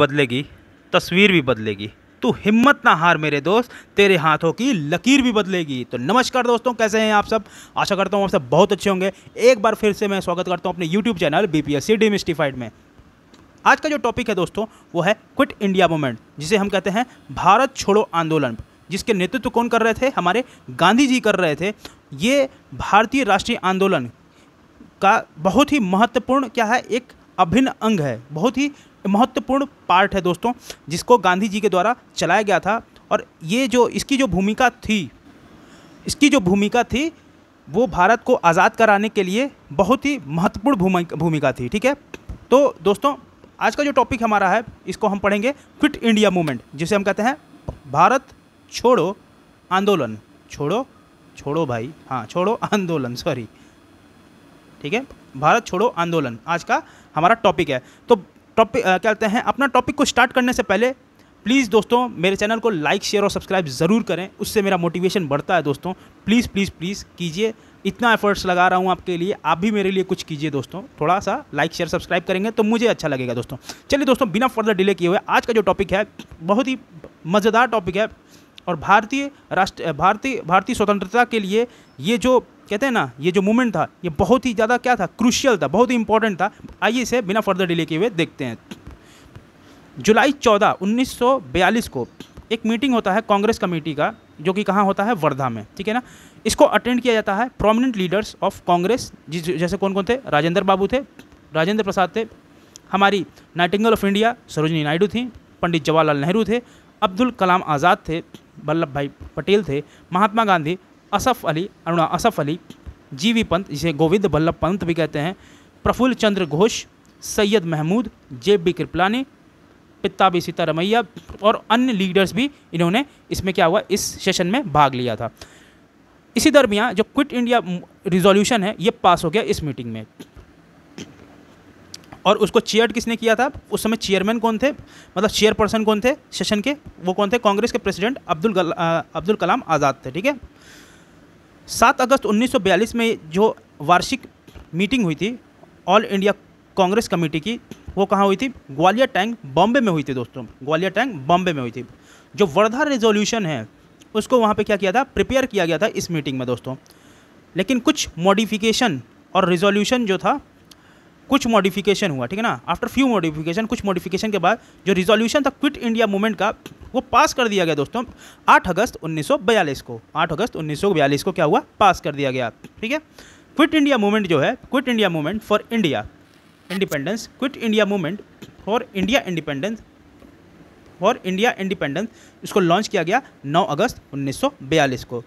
बदलेगी तस्वीर भी बदलेगी तू हिम्मत ना हार मेरे दोस्त तेरे हाथों की लकीर भी बदलेगी तो नमस्कार दोस्तों कैसे हैं आप सब आशा करता हूँ आप सब बहुत अच्छे होंगे एक बार फिर से मैं स्वागत करता हूँ अपने YouTube channel B P S C demystified में आज का जो टॉपिक है दोस्तों वो है क्विट इंडिया मूवमेंट जिसे हम कहते हैं भारत छोड़ो आंदोलन जिसके नेतृत्व कौन कर रहे थे हमारे गांधी जी कर रहे थे ये भारतीय राष्ट्रीय आंदोलन का बहुत ही महत्वपूर्ण क्या है एक अभिन्न अंग है बहुत ही महत्वपूर्ण पार्ट है दोस्तों जिसको गांधी जी के द्वारा चलाया गया था और ये जो इसकी जो भूमिका थी इसकी जो भूमिका थी वो भारत को आज़ाद कराने के लिए बहुत ही महत्वपूर्ण भूमिका थी ठीक है तो दोस्तों आज का जो टॉपिक हमारा है इसको हम पढ़ेंगे क्विट इंडिया मूवमेंट जिसे हम कहते हैं भारत छोड़ो आंदोलन छोड़ो छोड़ो भाई हाँ छोड़ो आंदोलन सॉरी ठीक है भारत छोड़ो आंदोलन आज का हमारा टॉपिक है तो टॉपिक कहते हैं अपना टॉपिक को स्टार्ट करने से पहले प्लीज़ दोस्तों मेरे चैनल को लाइक शेयर और सब्सक्राइब ज़रूर करें उससे मेरा मोटिवेशन बढ़ता है दोस्तों प्लीज़ प्लीज़ प्लीज़ कीजिए इतना एफर्ट्स लगा रहा हूँ आपके लिए आप भी मेरे लिए कुछ कीजिए दोस्तों थोड़ा सा लाइक शेयर सब्सक्राइब करेंगे तो मुझे अच्छा लगेगा दोस्तों चलिए दोस्तों बिना फर्दर डिले किए हुए आज का जो टॉपिक है बहुत ही मज़ेदार टॉपिक है और भारतीय राष्ट्र भारतीय भारतीय स्वतंत्रता के लिए ये जो कहते हैं ना ये जो मूवमेंट था ये बहुत ही ज़्यादा क्या था क्रूशियल था बहुत ही इंपॉर्टेंट था आइए इसे बिना फर्दर डिले किए हुए देखते हैं जुलाई चौदह 1942 को एक मीटिंग होता है कांग्रेस कमेटी का जो कि कहाँ होता है वर्धा में ठीक है ना इसको अटेंड किया जाता है प्रोमिनेंट लीडर्स ऑफ कांग्रेस जैसे कौन कौन थे राजेंद्र बाबू थे राजेंद्र प्रसाद थे हमारी nightingale of India Sarojini Naidu थी पंडित जवाहरलाल नेहरू थे अब्दुल कलाम आज़ाद थे वल्लभ भाई पटेल थे महात्मा गांधी असफ अली अरुणा असफ अली जी वी पंत जिसे गोविंद बल्लभ पंत भी कहते हैं प्रफुल्ल चंद्र घोष सैयद महमूद जे बी कृपलानी पित्ताबी सीतारमैया और अन्य लीडर्स भी इन्होंने इसमें क्या हुआ इस सेशन में भाग लिया था इसी दरमियान जो क्विट इंडिया रिजोल्यूशन है ये पास हो गया इस मीटिंग में और उसको चेयर किसने किया था उस समय चेयरमैन कौन थे मतलब चेयर पर्सन कौन थे सेशन के वो कौन थे कांग्रेस के प्रेसिडेंट अब्दुल अब्दुल कलाम आज़ाद थे ठीक है सात अगस्त 1942 में जो वार्षिक मीटिंग हुई थी ऑल इंडिया कांग्रेस कमेटी की वो कहाँ हुई थी ग्वालियर टैंक बॉम्बे में हुई थी दोस्तों ग्वालियर टैंक बॉम्बे में हुई थी जो वर्धा रेजोल्यूशन है उसको वहाँ पे क्या किया था प्रिपेयर किया गया था इस मीटिंग में दोस्तों लेकिन कुछ मॉडिफिकेशन और रिजोल्यूशन जो था कुछ मॉडिफिकेशन हुआ ठीक है ना आफ्टर फ्यू मॉडिफिकेशन कुछ मॉडिफिकेशन के बाद जो रिजोल्यूशन था क्विट इंडिया मूवमेंट का वो पास कर दिया गया दोस्तों 8 अगस्त 1942 को 8 अगस्त 1942 को क्या हुआ पास कर दिया गया ठीक है क्विट इंडिया मूवमेंट जो है quit India movement for India independence quit India movement for India independence for India independence इसको लॉन्च किया गया 9 अगस्त 1942 को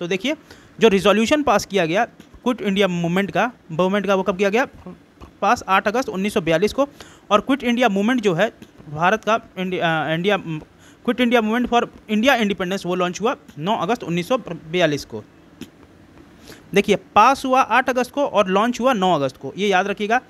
तो देखिए जो रिजोल्यूशन पास किया गया क्विट इंडिया मूवमेंट का मूवमेंट का वो कब किया गया पास 8 अगस्त 1942 को और क्विट इंडिया मूवमेंट जो है भारत का India, India quit India movement for India independence वो लॉन्च हुआ 9 अगस्त 1942 को देखिए पास हुआ 8 अगस्त को और लॉन्च हुआ 9 अगस्त को ये याद रखिएगा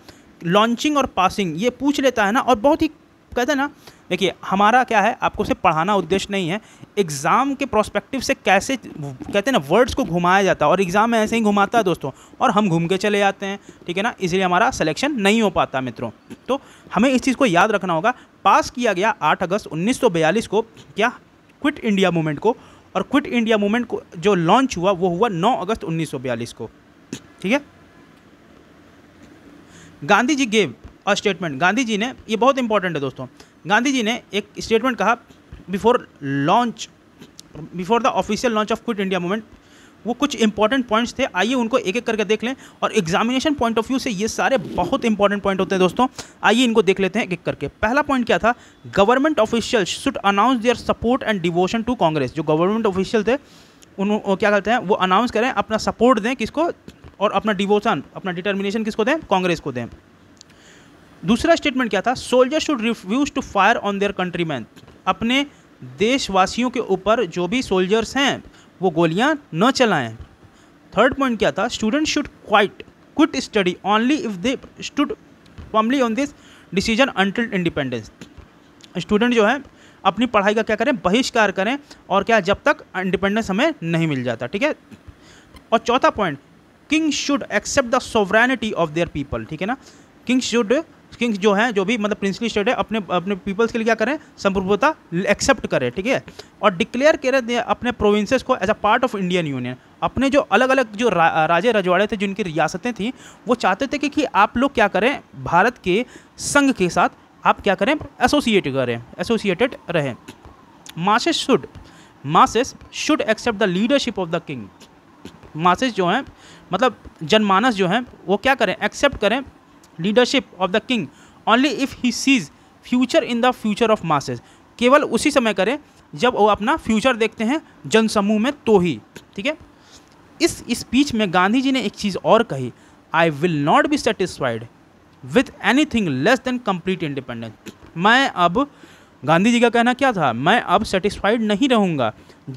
लॉन्चिंग और पासिंग ये पूछ लेता है ना और बहुत ही कहते हैं ना देखिए हमारा क्या है आपको सिर्फ पढ़ाना उद्देश्य नहीं है एग्ज़ाम के प्रोस्पेक्टिव से कैसे कहते हैं ना वर्ड्स को घुमाया जाता है और एग्ज़ाम में ऐसे ही घुमाता है दोस्तों और हम घूम के चले जाते हैं ठीक है ना इसलिए हमारा सिलेक्शन नहीं हो पाता मित्रों तो हमें इस चीज़ को याद रखना होगा पास किया गया आठ अगस्त उन्नीस को क्या क्विट इंडिया मूवमेंट को और क्विट इंडिया मूवमेंट को जो लॉन्च हुआ वो हुआ नौ अगस्त उन्नीस को ठीक है Gandhi ji gave a statement Gandhi ji ने ये बहुत इंपॉर्टेंट है दोस्तों गांधी जी ने एक स्टेटमेंट कहा before launch before the official launch of quit India movement वो कुछ इंपॉर्टेंट पॉइंट्स थे आइए उनको एक एक करके देख लें और एग्जामिनेशन पॉइंट ऑफ व्यू से ये सारे बहुत इंपॉर्टेंट पॉइंट होते हैं दोस्तों आइए इनको देख लेते हैं एक एक करके पहला पॉइंट क्या था government official should announce their support and devotion to Congress जो गवर्नमेंट ऑफिशियल थे उन क्या कहते हैं वो अनाउंस करें अपना सपोर्ट दें किसको और अपना डिवोशन अपना डिटर्मिनेशन किसको दें कांग्रेस को दें दूसरा स्टेटमेंट क्या था soldier should refuse to fire on their countryman अपने देशवासियों के ऊपर जो भी सोल्जर्स हैं वो गोलियां न चलाएं थर्ड पॉइंट क्या था student should quite quit study only if they stood formally on this decision until independence student जो है अपनी पढ़ाई का क्या करें बहिष्कार करें और क्या जब तक इंडिपेंडेंस हमें नहीं मिल जाता ठीक है और चौथा point king should accept the sovereignty of their people ठीक है ना किंग शुड किंग्स जो हैं जो भी मतलब प्रिंसली स्टेट है अपने अपने पीपल्स के लिए क्या करें संप्रभुता एक्सेप्ट करें ठीक है और डिक्लेयर करें अपने प्रोविंसेस को as a part of Indian union अपने जो अलग अलग जो रा, राजे रजवाड़े थे जिनकी रियासतें थीं वो चाहते थे कि, कि आप लोग क्या करें भारत के संघ के साथ आप क्या करें एसोसिएट करें एसोसिएटेड रहें masses should masses should accept the leadership of the king masses जो हैं मतलब जनमानस जो हैं वो क्या करें एक्सेप्ट करें leadership of the king only if he sees future in the future of masses केवल उसी समय करें जब वो अपना फ्यूचर देखते हैं जनसमूह में तो ही ठीक है इस स्पीच में गांधी जी ने एक चीज़ और कही I will not be satisfied with anything less than complete independence मैं अब गांधी जी का कहना क्या था मैं अब सेटिस्फाइड नहीं रहूँगा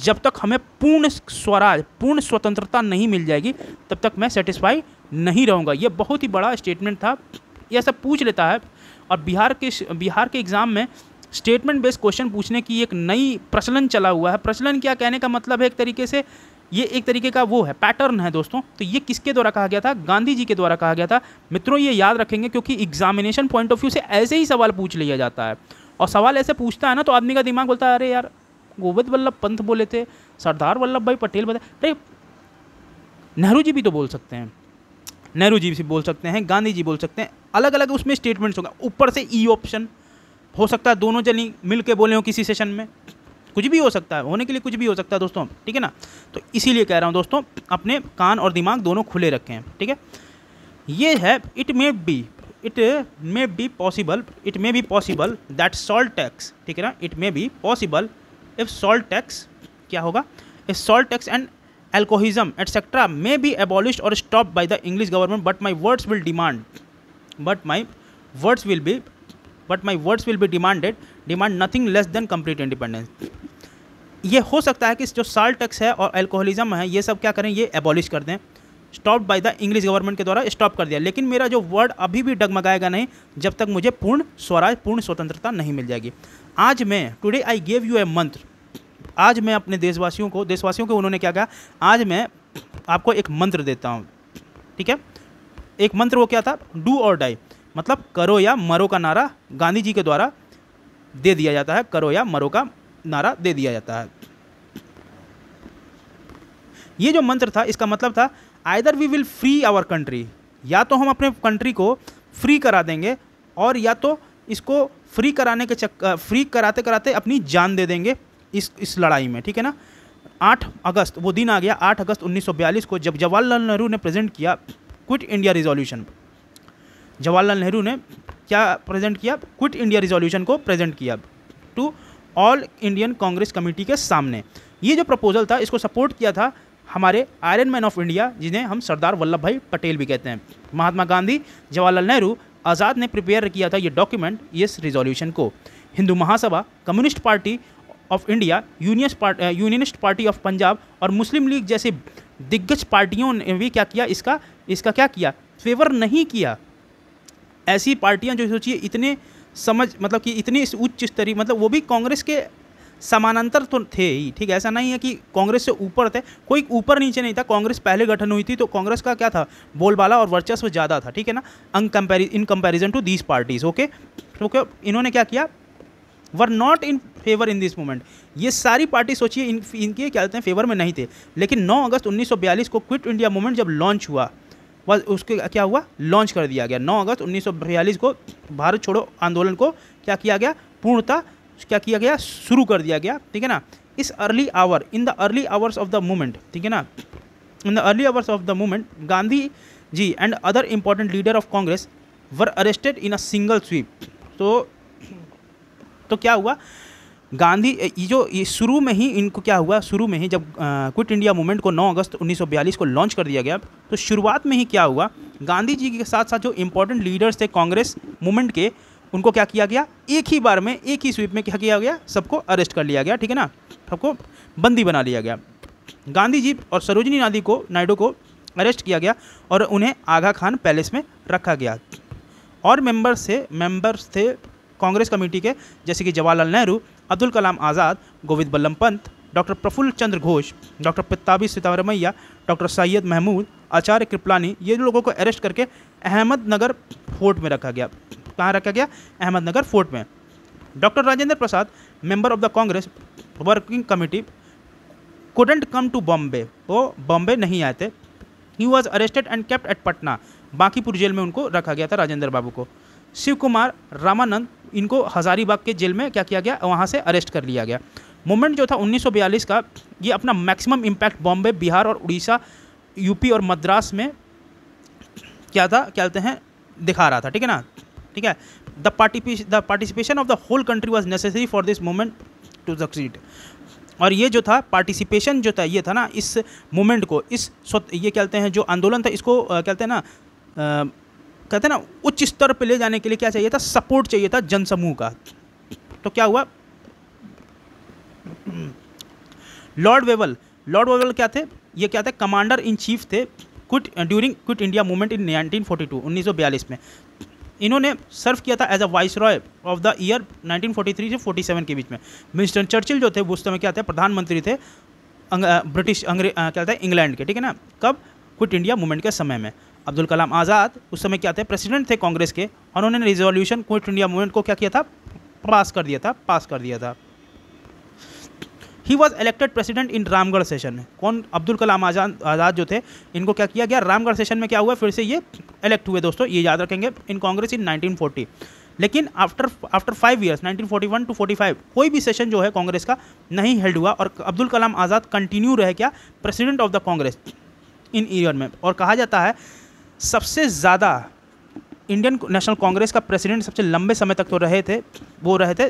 जब तक हमें पूर्ण स्वराज पूर्ण स्वतंत्रता नहीं मिल जाएगी तब तक मैं सेटिस्फाई नहीं रहूँगा ये बहुत ही बड़ा स्टेटमेंट था यह सब पूछ लेता है और बिहार के बिहार के एग्ज़ाम में स्टेटमेंट बेस्ड क्वेश्चन पूछने की एक नई प्रचलन चला हुआ है प्रचलन क्या कहने का मतलब है एक तरीके से ये एक तरीके का वो है पैटर्न है दोस्तों तो ये किसके द्वारा कहा गया था गांधी जी के द्वारा कहा गया था मित्रों ये याद रखेंगे क्योंकि एग्जामिनेशन पॉइंट ऑफ व्यू से ऐसे ही सवाल पूछ लिया जाता है और सवाल ऐसे पूछता है ना तो आदमी का दिमाग बोलता है अरे यार गोविंद वल्लभ पंत बोले थे सरदार वल्लभ भाई पटेल बोले अरे नेहरू जी भी तो बोल सकते हैं नेहरू जी से बोल सकते हैं गांधी जी बोल सकते हैं अलग अलग उसमें स्टेटमेंट्स होगा ऊपर से ई e ऑप्शन हो सकता है दोनों जनी मिल के बोले हो किसी सेशन में कुछ भी हो सकता है होने के लिए कुछ भी हो सकता है दोस्तों ठीक है ना तो इसीलिए कह रहा हूँ दोस्तों अपने कान और दिमाग दोनों खुले रखें ठीक है ये है it may be it may be possible it may be possible that salt tax ठीक है ना it may be possible if salt tax क्या होगा if salt tax and alcoholism etcetera may be abolish और stop by the English government but my words will demand but my words will be but my words will be demanded demand nothing less than complete independence ये हो सकता है कि जो साल tax है और एल्कोहलिज्म है ये सब क्या करें ये एबॉलिश कर दें stop by the English government के द्वारा स्टॉप कर दिया लेकिन मेरा जो वर्ड अभी भी डगमगाएगा नहीं जब तक मुझे पूर्ण स्वराज पूर्ण स्वतंत्रता नहीं मिल जाएगी आज मैं today I gave you a mantra आज मैं अपने देशवासियों को देशवासियों को उन्होंने क्या कहा आज मैं आपको एक मंत्र देता हूँ ठीक है एक मंत्र वो क्या था डू और डाई मतलब करो या मरो का नारा गांधी जी के द्वारा दे दिया जाता है करो या मरो का नारा दे दिया जाता है ये जो मंत्र था इसका मतलब था either we will free our country या तो हम अपने कंट्री को फ्री करा देंगे और या तो इसको फ्री कराने के चक्कर फ्री कराते कराते अपनी जान दे देंगे इस इस लड़ाई में ठीक है ना 8 अगस्त वो दिन आ गया 8 अगस्त 1942 को जब जवाहरलाल नेहरू ने प्रेजेंट किया quit India resolution Jawaharlal Nehru ने क्या प्रेजेंट किया क्विट इंडिया रिजोल्यूशन को प्रेजेंट किया to all Indian Congress committee के सामने ये जो प्रपोजल था इसको सपोर्ट किया था हमारे आयरन मैन ऑफ इंडिया जिन्हें हम सरदार वल्लभ भाई पटेल भी कहते हैं महात्मा गांधी जवाहरलाल नेहरू आज़ाद ने प्रिपेयर किया था ये डॉक्यूमेंट इस रिजोल्यूशन को Hindu Mahasabha Communist Party of India Unionist Party of Punjab और मुस्लिम लीग जैसे दिग्गज पार्टियों ने भी क्या किया इसका इसका क्या किया फेवर नहीं किया ऐसी पार्टियां जो सोचिए इतने समझ मतलब कि इतनी उच्च स्तरीय मतलब वो भी कांग्रेस के समानांतर तो थे ही ठीक ऐसा नहीं है कि कांग्रेस से ऊपर थे कोई ऊपर नीचे नहीं था कांग्रेस पहले गठन हुई थी तो कांग्रेस का क्या था बोलबाला और वर्चस्व ज़्यादा था ठीक है ना compare in comparison to these parties okay okay इन्होंने क्या किया were not in favour in this moment ये सारी पार्टी सोचिए इन इनके क्या कहते हैं फेवर में नहीं थे लेकिन 9 अगस्त 1942 को क्विट इंडिया मूवमेंट जब लॉन्च हुआ वह उसके क्या हुआ लॉन्च कर दिया गया 9 अगस्त 1942 को भारत छोड़ो आंदोलन को क्या किया गया पूर्णता क्या किया गया शुरू कर दिया गया ठीक है ना इस early hour in the early hours of the movement ठीक है ना in the early hours of the movement Gandhi ji and other important leader of Congress were arrested in a single sweep तो तो क्या हुआ गांधी ये जो ये शुरू में ही इनको क्या हुआ शुरू में ही जब क्विट इंडिया मूवमेंट को 9 अगस्त 1942 को लॉन्च कर दिया गया तो शुरुआत में ही क्या हुआ गांधी जी के साथ साथ जो इम्पोर्टेंट लीडर्स थे कांग्रेस मूवमेंट के उनको क्या किया गया एक ही बार में एक ही स्वीप में क्या किया गया सबको अरेस्ट कर लिया गया ठीक है ना सबको बंदी बना लिया गया गांधी जी और सरोजनी नादी को नायडू को अरेस्ट किया गया और उन्हें आगा खान पैलेस में रखा गया और मेंबर्स थे मेंबर्स थे कांग्रेस कमेटी के जैसे कि Jawaharlal Nehru Abdul Kalam Azad Govind Ballabh Pant doctor Prafulla Chandra Ghosh doctor Pattabhi Sitaramayya doctor Syed Mahmud Acharya Kripalani ये लोगों को अरेस्ट करके अहमदनगर फोर्ट में रखा गया कहाँ रखा गया अहमदनगर फोर्ट में doctor Rajendra Prasad member of the Congress working committee couldn't come to Bombay वो बॉम्बे नहीं आए थे he was arrested and kept at Patna Bankipur jail में उनको रखा गया था राजेंद्र बाबू को शिव कुमार रामानंद इनको हज़ारीबाग के जेल में क्या किया गया वहाँ से अरेस्ट कर लिया गया मूवमेंट जो था 1942 का ये अपना मैक्सिमम इम्पैक्ट बॉम्बे बिहार और उड़ीसा यूपी और मद्रास में क्या था क्या कहते हैं दिखा रहा था ठीक है ना ठीक है the party the participation of the whole country was necessary for this movement to succeed और ये जो था पार्टिसिपेशन जो था ये था ना इस मूवमेंट को इस ये कहते हैं जो आंदोलन था इसको कहते हैं ना कहते हैं ना उच्च स्तर पर ले जाने के लिए क्या चाहिए था सपोर्ट चाहिए था जनसमूह का तो क्या हुआ लॉर्ड वेवल लॉर्ड वेवल क्या थे ये क्या थे कमांडर इन चीफ थे quit during quit India movement in 1942 1942 में इन्होंने सर्व किया था as a viceroy of the year 1943 से 47 के बीच में मिस्टर चर्चिल जो थे वो उस समय क्या थे प्रधानमंत्री थे ब्रिटिश अंग्रे क्या था इंग्लैंड के ठीक है ना कब क्विट इंडिया मूवमेंट के समय में अब्दुल कलाम आज़ाद उस समय क्या थे प्रेसिडेंट थे कांग्रेस के और उन्होंने रिजोल्यूशन क्विट इंडिया मूवमेंट को क्या किया था पास कर दिया था पास कर दिया था he was elected president in Ramgarh session कौन अब्दुल कलाम आजाद आज़ाद जो थे इनको क्या किया गया रामगढ़ सेशन में क्या हुआ फिर से ये इलेक्ट हुए दोस्तों ये याद रखेंगे इन कांग्रेस इन 1940 लेकिन after after five years 1941 to 45 कोई भी सेशन जो है कांग्रेस का नहीं हेल्ड हुआ और अब्दुल कलाम आज़ाद कंटिन्यू रहे क्या president of the Congress in year में और कहा जाता है सबसे ज़्यादा इंडियन नेशनल कांग्रेस का प्रेसिडेंट सबसे लंबे समय तक तो रहे थे वो रहे थे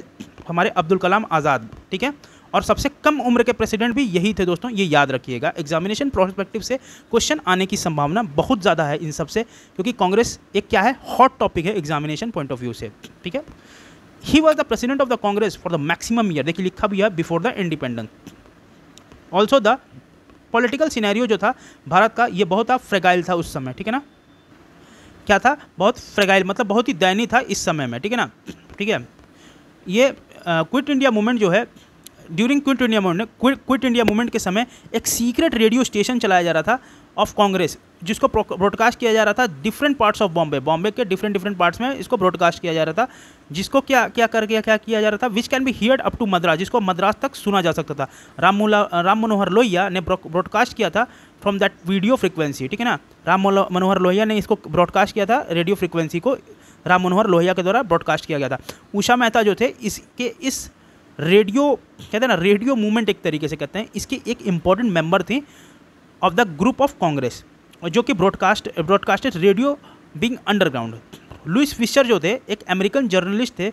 हमारे अब्दुल कलाम आज़ाद ठीक है और सबसे कम उम्र के प्रेसिडेंट भी यही थे दोस्तों ये याद रखिएगा एग्जामिनेशन प्रोस्पेक्टिव से क्वेश्चन आने की संभावना बहुत ज़्यादा है इन सब से क्योंकि कांग्रेस एक क्या है हॉट टॉपिक है एग्जामिनेशन पॉइंट ऑफ व्यू से ठीक है he was the president of the Congress for the maximum year देखिए लिखा भी है before the independence also the political scenario जो था भारत का ये बहुत फ्रेगाइल था उस समय ठीक है ना क्या था बहुत फ्रेगाइल मतलब बहुत ही दयनीय था इस समय में ठीक है ना ठीक है ये क्विट इंडिया मूवमेंट जो है during quit India movement quit India movement के समय एक सीक्रेट रेडियो स्टेशन चलाया जा रहा था ऑफ कांग्रेस जिसको ब्रॉडकास्ट किया जा रहा था different parts of Bombay Bombay के डिफरेंट डिफरेंट पार्ट्स में इसको ब्रॉडकास्ट किया जा रहा था जिसको क्या क्या कर गया क्या किया जा रहा था which can be hear up to Madras जिसको मद्रास तक सुना जा सकता था राम राम मनोहर लोहिया ने ब्रॉडकास्ट किया था फ्रॉम दैट वीडियो फ्रिक्वेंसी ठीक है ना राम मनोहर लोहिया ने इसको ब्रॉडकास्ट किया था रेडियो फ्रिक्वेंसी को राम मनोहर लोहिया के द्वारा ब्रॉडकास्ट किया गया था उषा मेहता जो थे इसके इस रेडियो कहते हैं ना रेडियो मूवमेंट एक तरीके से कहते हैं इसकी एक इम्पॉर्टेंट मेंबर थी of the group of Congress जो कि broadcast broadcasted radio being underground Louis Fischer जो थे एक अमेरिकन जर्नलिस्ट थे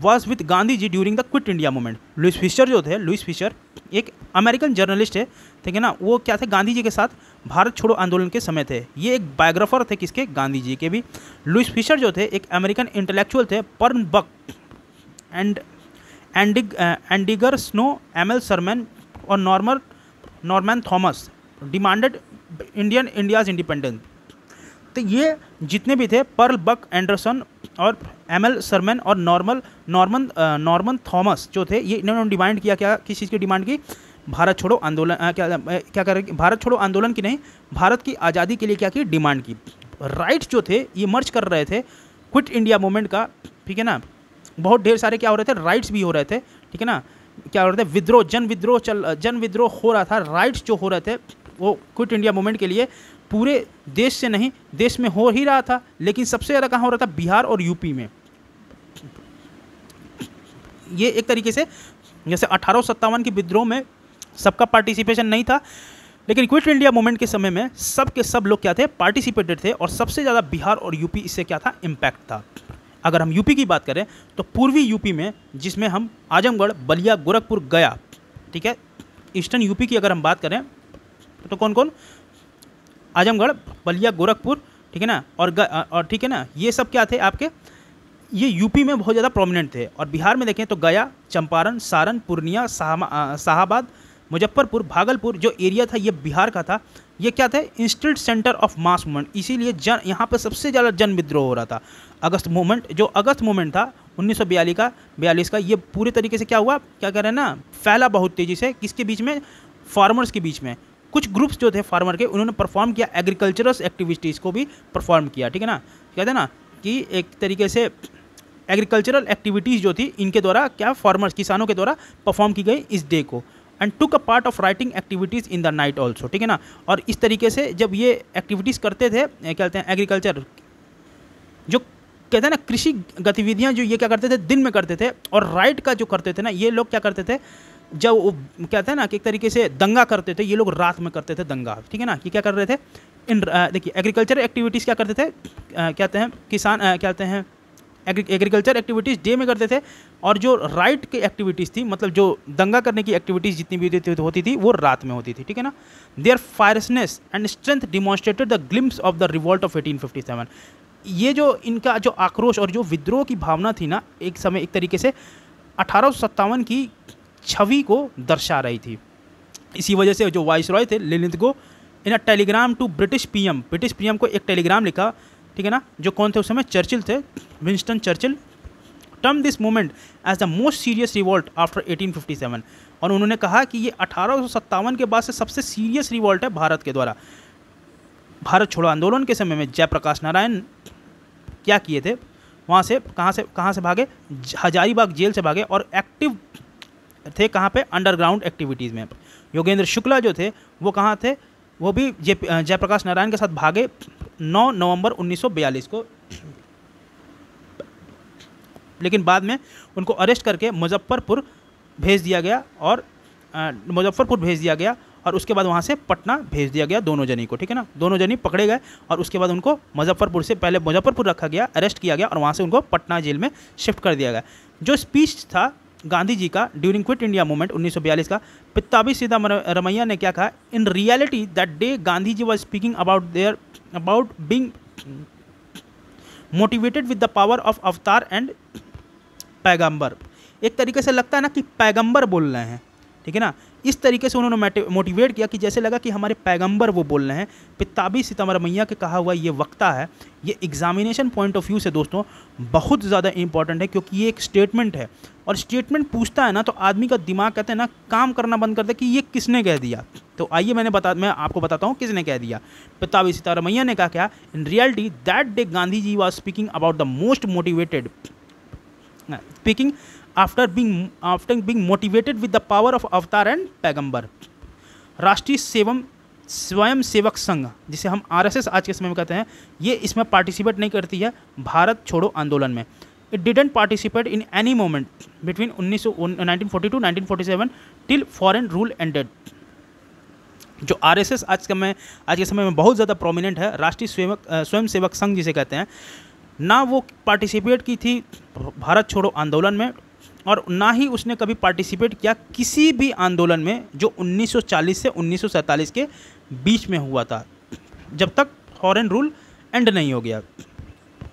was with Gandhi ji during the quit India movement Louis Fischer जो थे लुइस फिशर एक अमेरिकन जर्नलिस्ट है ठीक है ना वो क्या थे गांधी जी के साथ भारत छोड़ो आंदोलन के समय थे ये एक बायोग्राफर थे किसके गांधी जी के भी लुइस फिशर जो थे एक अमेरिकन इंटेलेक्चुअल थे पर्न बक एंड एंडिग Edgar Snow M L Sherman और Norman Norman Thomas demanded Indian India's independence तो ये जितने भी थे पर्ल बक एंडरसन और एम एल सरमैन और नॉर्मल नॉर्मन नॉर्मन थॉमस जो थे ये इन्होंने डिमांड किया क्या किस चीज़ की डिमांड की भारत छोड़ो आंदोलन क्या क्या कर भारत छोड़ो आंदोलन की नहीं भारत की आज़ादी के लिए क्या की डिमांड की राइट जो थे ये मर्ज कर रहे थे क्विट इंडिया मूवमेंट का ठीक है ना बहुत ढेर सारे क्या हो रहे थे राइट्स भी हो रहे थे ठीक है ना क्या हो रहे थे विद्रोह जन विद्रोह चल जन विद्रोह हो रहा था राइट्स जो हो रहे थे वो क्विट इंडिया मूवमेंट के लिए पूरे देश से नहीं देश में हो ही रहा था लेकिन सबसे ज़्यादा कहाँ हो रहा था बिहार और यूपी में ये एक तरीके से जैसे अठारह के विद्रोह में सबका पार्टिसिपेशन नहीं था लेकिन क्विट इंडिया मूवमेंट के समय में सब के सब लोग क्या थे पार्टिसिपेटेड थे और सबसे ज़्यादा बिहार और यूपी इससे क्या था इम्पैक्ट था अगर हम यूपी की बात करें तो पूर्वी यूपी में जिसमें हम आजमगढ़ बलिया गोरखपुर गया ठीक है ईस्टर्न यूपी की अगर हम बात करें तो कौन कौन आजमगढ़ बलिया गोरखपुर ठीक है ना और ग, और ठीक है ना ये सब क्या थे आपके ये यूपी में बहुत ज़्यादा प्रोमिनेंट थे और बिहार में देखें तो गया चंपारण सारण पूर्णिया शाहबाद मुजफ्फरपुर भागलपुर जो एरिया था ये बिहार का था ये क्या था institute centre of mass movement इसीलिए जन यहाँ पर सबसे ज़्यादा जन विद्रोह हो रहा था अगस्त मूवमेंट जो अगस्त मूवमेंट था उन्नीस का बयालीस का ये पूरे तरीके से क्या हुआ क्या कह रहे हैं ना फैला बहुत तेज़ी से किसके बीच में फार्मर्स के बीच में कुछ ग्रुप्स जो थे फार्मर के उन्होंने परफॉर्म किया एग्रीकल्चरल एक्टिविटीज़ को भी परफॉर्म किया ठीक है ना कहते हैं ना कि एक तरीके से एग्रीकल्चरल एक्टिविटीज़ जो थी इनके द्वारा क्या फार्मर्स किसानों के द्वारा परफॉर्म की गई इस डे को and took a part of writing activities in the night also ठीक है ना और इस तरीके से जब ये एक्टिविटीज़ करते थे क्या कहते हैं एग्रीकल्चर जो कहते हैं ना कृषि गतिविधियाँ जो ये क्या करते थे दिन में करते थे और राइट का जो करते थे ना ये लोग क्या करते थे जब वो कहते हैं ना कि एक तरीके से दंगा करते थे ये लोग रात में करते थे दंगा ठीक है ना कि क्या कर रहे थे इन देखिए एग्रीकल्चर एक्टिविटीज़ क्या करते थे कहते हैं किसान कहते हैं एग्रीकल्चर एक्टिविटीज़ डे में करते थे और जो राइट की एक्टिविटीज़ थी मतलब जो दंगा करने की एक्टिविटीज़ जितनी भी होती थी वो रात में होती थी ठीक है ना their fierceness and strength demonstrated the glimpse of the revolt of eighteen fifty seven ये जो इनका जो आक्रोश और जो विद्रोह की भावना थी ना एक समय एक तरीके से अठारह की छवि को दर्शा रही थी इसी वजह से जो वाइस रॉय थे ललित को in telegram to British PM British PM को एक टेलीग्राम लिखा ठीक है ना जो कौन थे उस समय चर्चिल थे Winston Churchill term this moment as the most serious revolt after 1857 और उन्होंने कहा कि ये अठारह के बाद से सबसे सीरियस रिवॉल्ट है भारत के द्वारा भारत छोड़ो आंदोलन के समय में जयप्रकाश नारायण क्या किए थे वहाँ से कहाँ से कहाँ से भागे हजारीबाग जेल से भागे और एक्टिव थे कहाँ पे अंडरग्राउंड एक्टिविटीज़ में योगेंद्र शुक्ला जो थे वो कहाँ थे वो भी जय जयप्रकाश नारायण के साथ भागे 9 नवंबर 1942 को लेकिन बाद में उनको अरेस्ट करके मुजफ्फरपुर भेज दिया गया और मुजफ्फरपुर भेज दिया गया और उसके बाद वहाँ से पटना भेज दिया गया दोनों जनी को ठीक है ना दोनों जनी पकड़े गए और उसके बाद उनको मुजफ्फरपुर से पहले मुजफ्फरपुर रखा गया अरेस्ट किया गया और वहाँ से उनको पटना जेल में शिफ्ट कर दिया गया जो स्पीच था गांधी जी का ड्यूरिंग क्विट इंडिया मूवमेंट 1942 का पिताबी रमैया ने क्या कहा in reality that day Gandhi ji was speaking about their about being motivated with the power of avatar and paigambar एक तरीके से लगता है ना कि पैगम्बर बोल रहे हैं ठीक है ना इस तरीके से उन्होंने मोटिवेट किया कि जैसे लगा कि हमारे पैगंबर वो बोल रहे हैं पिताबी सितमर मैया के कहा हुआ ये वक्ता है ये एग्जामिनेशन पॉइंट ऑफ व्यू से दोस्तों बहुत ज़्यादा इंपॉर्टेंट है क्योंकि ये एक स्टेटमेंट है और स्टेटमेंट पूछता है ना तो आदमी का दिमाग कहते हैं ना काम करना बंद करता है कि ये किसने कह दिया तो आइए मैंने बता मैं आपको बताता हूँ किसने कह दिया पिताबी सीतारमैया ने कहा क्या in reality that day Gandhi ji was speaking about the most motivated speaking after being after being motivated with the power of avatar and paigambar राष्ट्रीय सेवम स्वयं सेवक संघ जिसे हम आर आज के समय में कहते हैं ये इसमें पार्टिसिपेट नहीं करती है भारत छोड़ो आंदोलन में it didn't participate in any moment between उन्नीस nineteen forty two nineteen forty seven till foreign rule ended जो आर एस एस आज के समय आज के समय में बहुत ज़्यादा प्रोमिनेंट है राष्ट्रीय स्वयं सेवक संघ जिसे कहते हैं ना वो पार्टिसिपेट की थी भारत छोड़ो आंदोलन में और ना ही उसने कभी पार्टिसिपेट किया किसी भी आंदोलन में जो 1940 से 1947 के बीच में हुआ था जब तक फॉरेन रूल एंड नहीं हो गया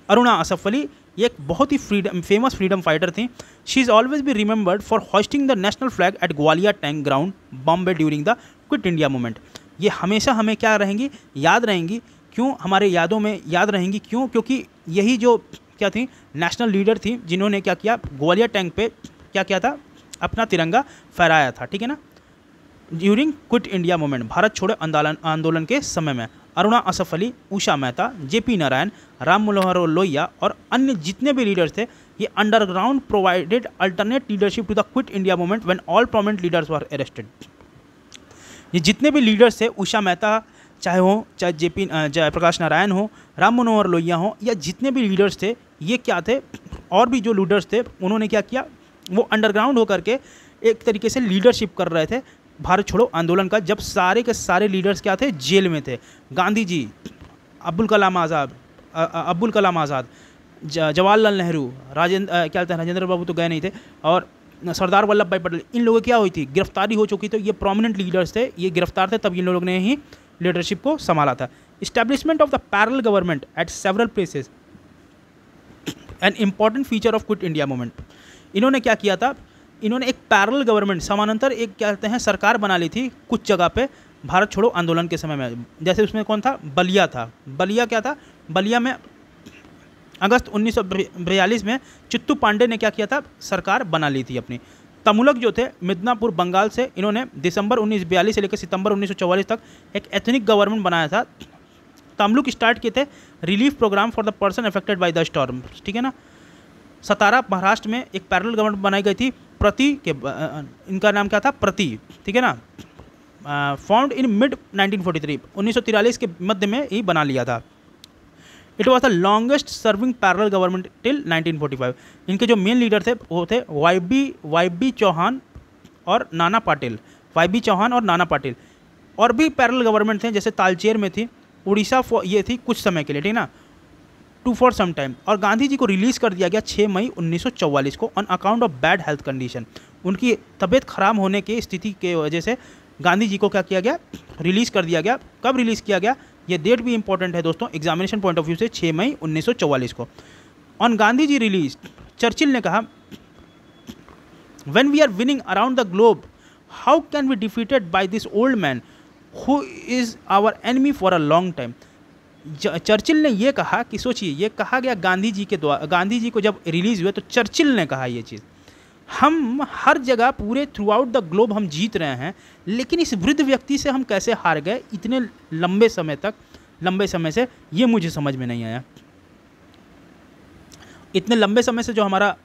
अरुणा असफ अली एक बहुत ही फ्रीडम फेमस फ्रीडम फाइटर थी she is always be remembered for hoisting the national flag at Gowalia tank ground Bombay during the quit India movement ये हमेशा हमें क्या रहेंगी याद रहेंगी क्यों हमारे यादों में याद रहेंगी क्यों क्योंकि यही जो क्या थी नेशनल लीडर थी जिन्होंने क्या किया ग्वालियर टैंक पे क्या किया था अपना तिरंगा फहराया था ठीक है ना ड्यूरिंग क्विट इंडिया मूवमेंट भारत छोड़े आंदोलन आंदोलन के समय में अरुणा असफ अली उषा मेहता जे पी नारायण राम मनोहर लोहिया और अन्य जितने भी लीडर्स थे ये underground provided alternate leadership to the quit India movement when all prominent leaders were arrested ये जितने भी लीडर्स थे उषा मेहता चाहे हो चाहे जे पी जयप्रकाश नारायण हो राम मनोहर लोहिया हो या जितने भी लीडर्स थे ये क्या थे और भी जो लीडर्स थे उन्होंने क्या किया वो अंडरग्राउंड होकर के एक तरीके से लीडरशिप कर रहे थे भारत छोड़ो आंदोलन का जब सारे के सारे लीडर्स क्या थे जेल में थे गांधी जी अब्दुल कलाम आज़ाद अब्दुल कलाम आज़ाद जवाहरलाल नेहरू राजेंद्र क्या कहते हैं राजेंद्र बाबू तो गए नहीं थे और सरदार वल्लभ भाई पटेल इन लोगों की क्या हुई थी गिरफ्तारी हो चुकी थी तो ये प्रोमिनेंट लीडर्स थे ये गिरफ्तार थे तब इन लोगों ने ही लीडरशिप को संभाला था establishment of the parallel government at several places an important feature of quit India movement इन्होंने क्या किया था इन्होंने एक पैरल गवर्नमेंट समानांतर एक क्या कहते हैं सरकार बना ली थी कुछ जगह पे भारत छोड़ो आंदोलन के समय में जैसे उसमें कौन था बलिया था बलिया क्या था बलिया में अगस्त उन्नीस में चित्तू पांडे ने क्या किया था सरकार बना ली थी अपनी तमुलक जो थे मिदनापुर बंगाल से इन्होंने दिसंबर 1942 से लेकर सितंबर 1944 तक एक एथनिक गवर्नमेंट बनाया था तो हम लोग स्टार्ट किए थे relief programme for the person affected by the storm ठीक है ना सतारा महाराष्ट्र में एक पैरल गवर्नमेंट बनाई गई थी प्रति के इनका नाम क्या था प्रति ठीक है ना फाउंड इन मिड 1943 1943 के मध्य में ही बना लिया था it was the longest serving parallel government till 1945 इनके जो मेन लीडर थे वो थे वाई बी वाई बी चौहान और नाना पाटिल वाई बी चौहान और नाना पाटिल और भी पैरल गवर्नमेंट थे जैसे तालचेर में थी उड़ीसा फॉर ये थी कुछ समय के लिए ठीक ना टू फॉर सम टाइम और गांधी जी को रिलीज़ कर दिया गया 6 मई 1944 को on account of bad health condition उनकी तबीयत खराब होने की स्थिति के वजह से गांधी जी को क्या किया गया रिलीज़ कर दिया गया कब रिलीज़ किया गया ये डेट भी इंपॉर्टेंट है दोस्तों एग्जामिनेशन पॉइंट ऑफ व्यू से 6 मई 1944 को on Gandhi ji release Churchill ने कहा when we are winning around the globe how can be defeated by this old man who is our enemy for a long time Churchill ने यह कहा कि सोचिए यह कहा गया गांधी जी के द्वारा गांधी जी को जब रिलीज़ हुए तो चर्चिल ने कहा यह चीज़ हम हर जगह पूरे थ्रू आउट द ग्लोब हम जीत रहे हैं लेकिन इस वृद्ध व्यक्ति से हम कैसे हार गए इतने लंबे समय तक लंबे समय से ये मुझे समझ में नहीं आया इतने लंबे समय से जो हमारा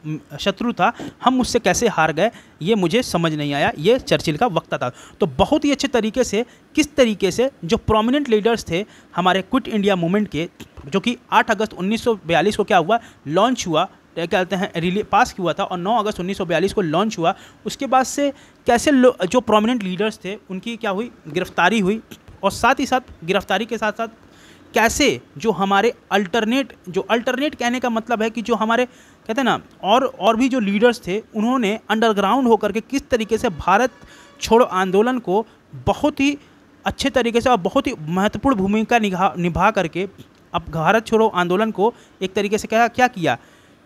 शत्रु था हम उससे कैसे हार गए ये मुझे समझ नहीं आया ये चर्चिल का वक्ता था तो बहुत ही अच्छे तरीके से किस तरीके से जो प्रोमिनेंट लीडर्स थे हमारे क्विट इंडिया मूवमेंट के जो कि 8 अगस्त 1942 को क्या हुआ लॉन्च हुआ क्या कहते हैं रिली पास हुआ था और 9 अगस्त 1942 को लॉन्च हुआ उसके बाद से कैसे जो प्रोमिनेंट लीडर्स थे उनकी क्या हुई गिरफ्तारी हुई और साथ ही साथ गिरफ्तारी के साथ साथ कैसे जो हमारे अल्टरनेट जो अल्टरनेट कहने का मतलब है कि जो हमारे कहते हैं ना और और भी जो लीडर्स थे उन्होंने अंडरग्राउंड होकर के किस तरीके से भारत छोड़ो आंदोलन को बहुत ही अच्छे तरीके से और बहुत ही महत्वपूर्ण भूमिका निभा निभा करके अब भारत छोड़ो आंदोलन को एक तरीके से क्या क्या किया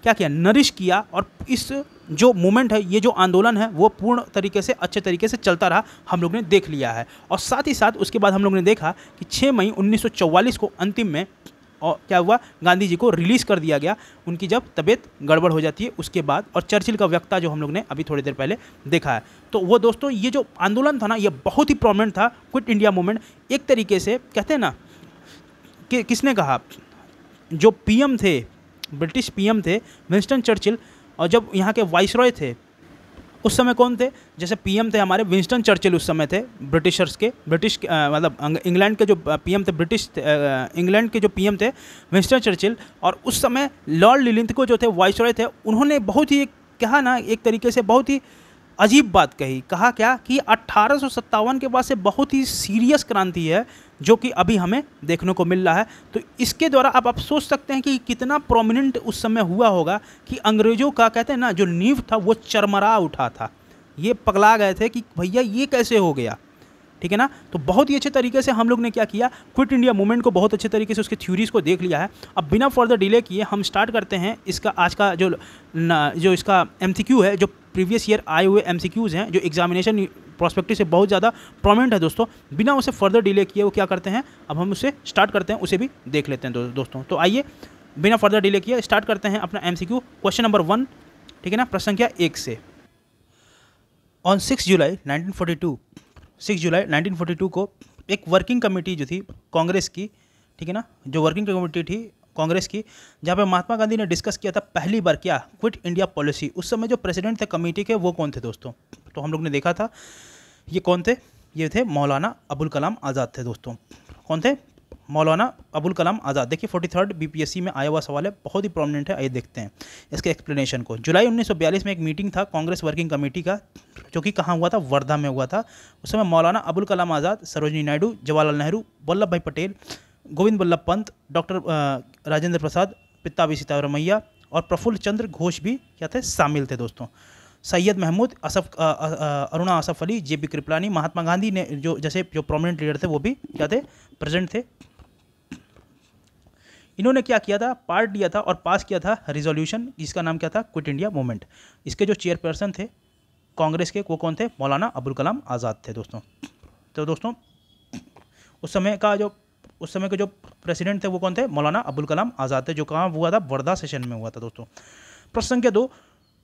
क्या किया नरिश किया और इस जो मूवमेंट है ये जो आंदोलन है वो पूर्ण तरीके से अच्छे तरीके से चलता रहा हम लोग ने देख लिया है और साथ ही साथ उसके बाद हम लोग ने देखा कि 6 मई 1944 को अंतिम में और क्या हुआ गांधी जी को रिलीज़ कर दिया गया उनकी जब तबीयत गड़बड़ हो जाती है उसके बाद और चर्चिल का व्यक्ता जो हम लोग ने अभी थोड़ी देर पहले देखा है तो वो दोस्तों ये जो आंदोलन था ना ये बहुत ही प्रोमिनेंट था क्विट इंडिया मूवमेंट एक तरीके से कहते हैं ना कि किसने कहा जो पीएम थे ब्रिटिश पीएम थे विंस्टन चर्चिल और जब यहाँ के वाइस रॉय थे उस समय कौन थे जैसे पीएम थे हमारे विंस्टन चर्चिल उस समय थे ब्रिटिशर्स के ब्रिटिश मतलब इंग्लैंड के जो पीएम थे ब्रिटिश इंग्लैंड के जो पीएम थे विंस्टन चर्चिल और उस समय लॉर्ड लिलिंथ को जो थे वाइस रॉय थे उन्होंने बहुत ही कहा ना एक तरीके से बहुत ही अजीब बात कही कहा क्या कि अट्ठारह के बाद से बहुत ही सीरियस क्रांति है जो कि अभी हमें देखने को मिल रहा है तो इसके द्वारा आप आप सोच सकते हैं कि कितना प्रोमिनेंट उस समय हुआ होगा कि अंग्रेज़ों का कहते हैं ना जो नींव था वो चरमरा उठा था ये पगला गए थे कि भैया ये कैसे हो गया ठीक है ना तो बहुत ही अच्छे तरीके से हम लोग ने क्या किया क्विट इंडिया मूवमेंट को बहुत अच्छे तरीके से उसके थ्योरीज को देख लिया है अब बिना फर्दर डिले किए हम स्टार्ट करते हैं इसका आज का जो जो इसका एम है जो प्रीवियस ईयर आए हुए एम हैं जो एग्जामिनेशन प्रोस्पेक्टिव से बहुत ज़्यादा प्रोमिनेंट है दोस्तों बिना उसे फर्दर डिले किए वो क्या करते हैं अब हम उसे स्टार्ट करते हैं उसे भी देख लेते हैं दो, दोस्तों तो आइए बिना फर्दर डिले किए स्टार्ट करते हैं अपना एम क्वेश्चन नंबर वन ठीक है ना प्रश्न संख्या एक से ऑन सिक्स जुलाई नाइनटीन सिक्स जुलाई नाइनटीन फोर्टी टू को एक वर्किंग कमेटी जो थी कांग्रेस की ठीक है ना जो वर्किंग कमेटी थी कांग्रेस की जहाँ पे महात्मा गांधी ने डिस्कस किया था पहली बार क्या क्विट इंडिया पॉलिसी उस समय जो प्रेसिडेंट थे कमेटी के वो कौन थे दोस्तों तो हम लोग ने देखा था ये कौन थे ये थे मौलाना अबुल कलाम आज़ाद थे दोस्तों कौन थे मौलाना अबुल कलाम आज़ाद देखिए फोर्टी थर्ड बी में आया हुआ सवाल है बहुत ही प्रोमिनेंट है आइए देखते हैं इसके एक्सप्लेनेशन को जुलाई 1942 में एक मीटिंग था कांग्रेस वर्किंग कमेटी का जो कि कहाँ हुआ था वर्धा में हुआ था उस समय मौलाना अबुल कलाम आज़ाद सरोजनी नायडू जवाहरलाल नेहरू वल्लभ भाई पटेल गोविंद वल्लभ पंत डॉक्टर राजेंद्र प्रसाद पितावी सीतारमैया और प्रफुल्ल चंद्र घोष भी क्या थे शामिल थे दोस्तों सैयद महमूद असफ अरुणा असफ अली जे पी कृपलानी महात्मा गांधी ने जो जैसे जो प्रोमिनेंट लीडर थे वो भी क्या थे प्रेजेंट थे इन्होंने क्या किया था पार्ट लिया था और पास किया था रिजोल्यूशन जिसका नाम क्या था क्विट इंडिया मूवमेंट इसके जो चेयरपर्सन थे कांग्रेस के वो कौन थे मौलाना अबुल कलाम आज़ाद थे दोस्तों तो दोस्तों उस समय का जो उस समय के जो प्रेसिडेंट थे वो कौन थे मौलाना अबुल कलाम आज़ाद थे जो कहाँ हुआ था वर्धा सेशन में हुआ था दोस्तों प्रश्न संख्या दो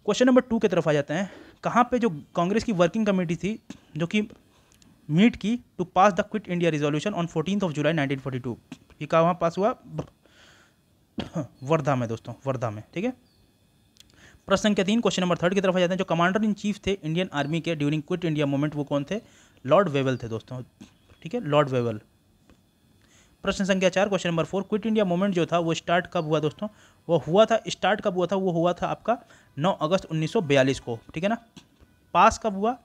क्वेश्चन नंबर टू की तरफ आ जाते हैं कहाँ पे जो कांग्रेस की वर्किंग कमेटी थी जो कि मीट की to pass the quit India resolution on fourteen of जुलाई टू ये कहा वहाँ पास हुआ वर्धा में दोस्तों वर्धा में ठीक है प्रश्न संख्या तीन क्वेश्चन नंबर थर्ड की तरफ आ जाते हैं जो कमांडर इन चीफ थे इंडियन आर्मी के ड्यूरिंग क्विट इंडिया मूवमेंट वो कौन थे लॉर्ड वेवल थे दोस्तों ठीक है लॉर्ड वेवल प्रश्न संख्या चार question number four quit India movement जो था वो स्टार्ट कब हुआ दोस्तों वो हुआ था स्टार्ट कब हुआ था वो हुआ था आपका 9 अगस्त 1942 को ठीक है ना पास कब हुआ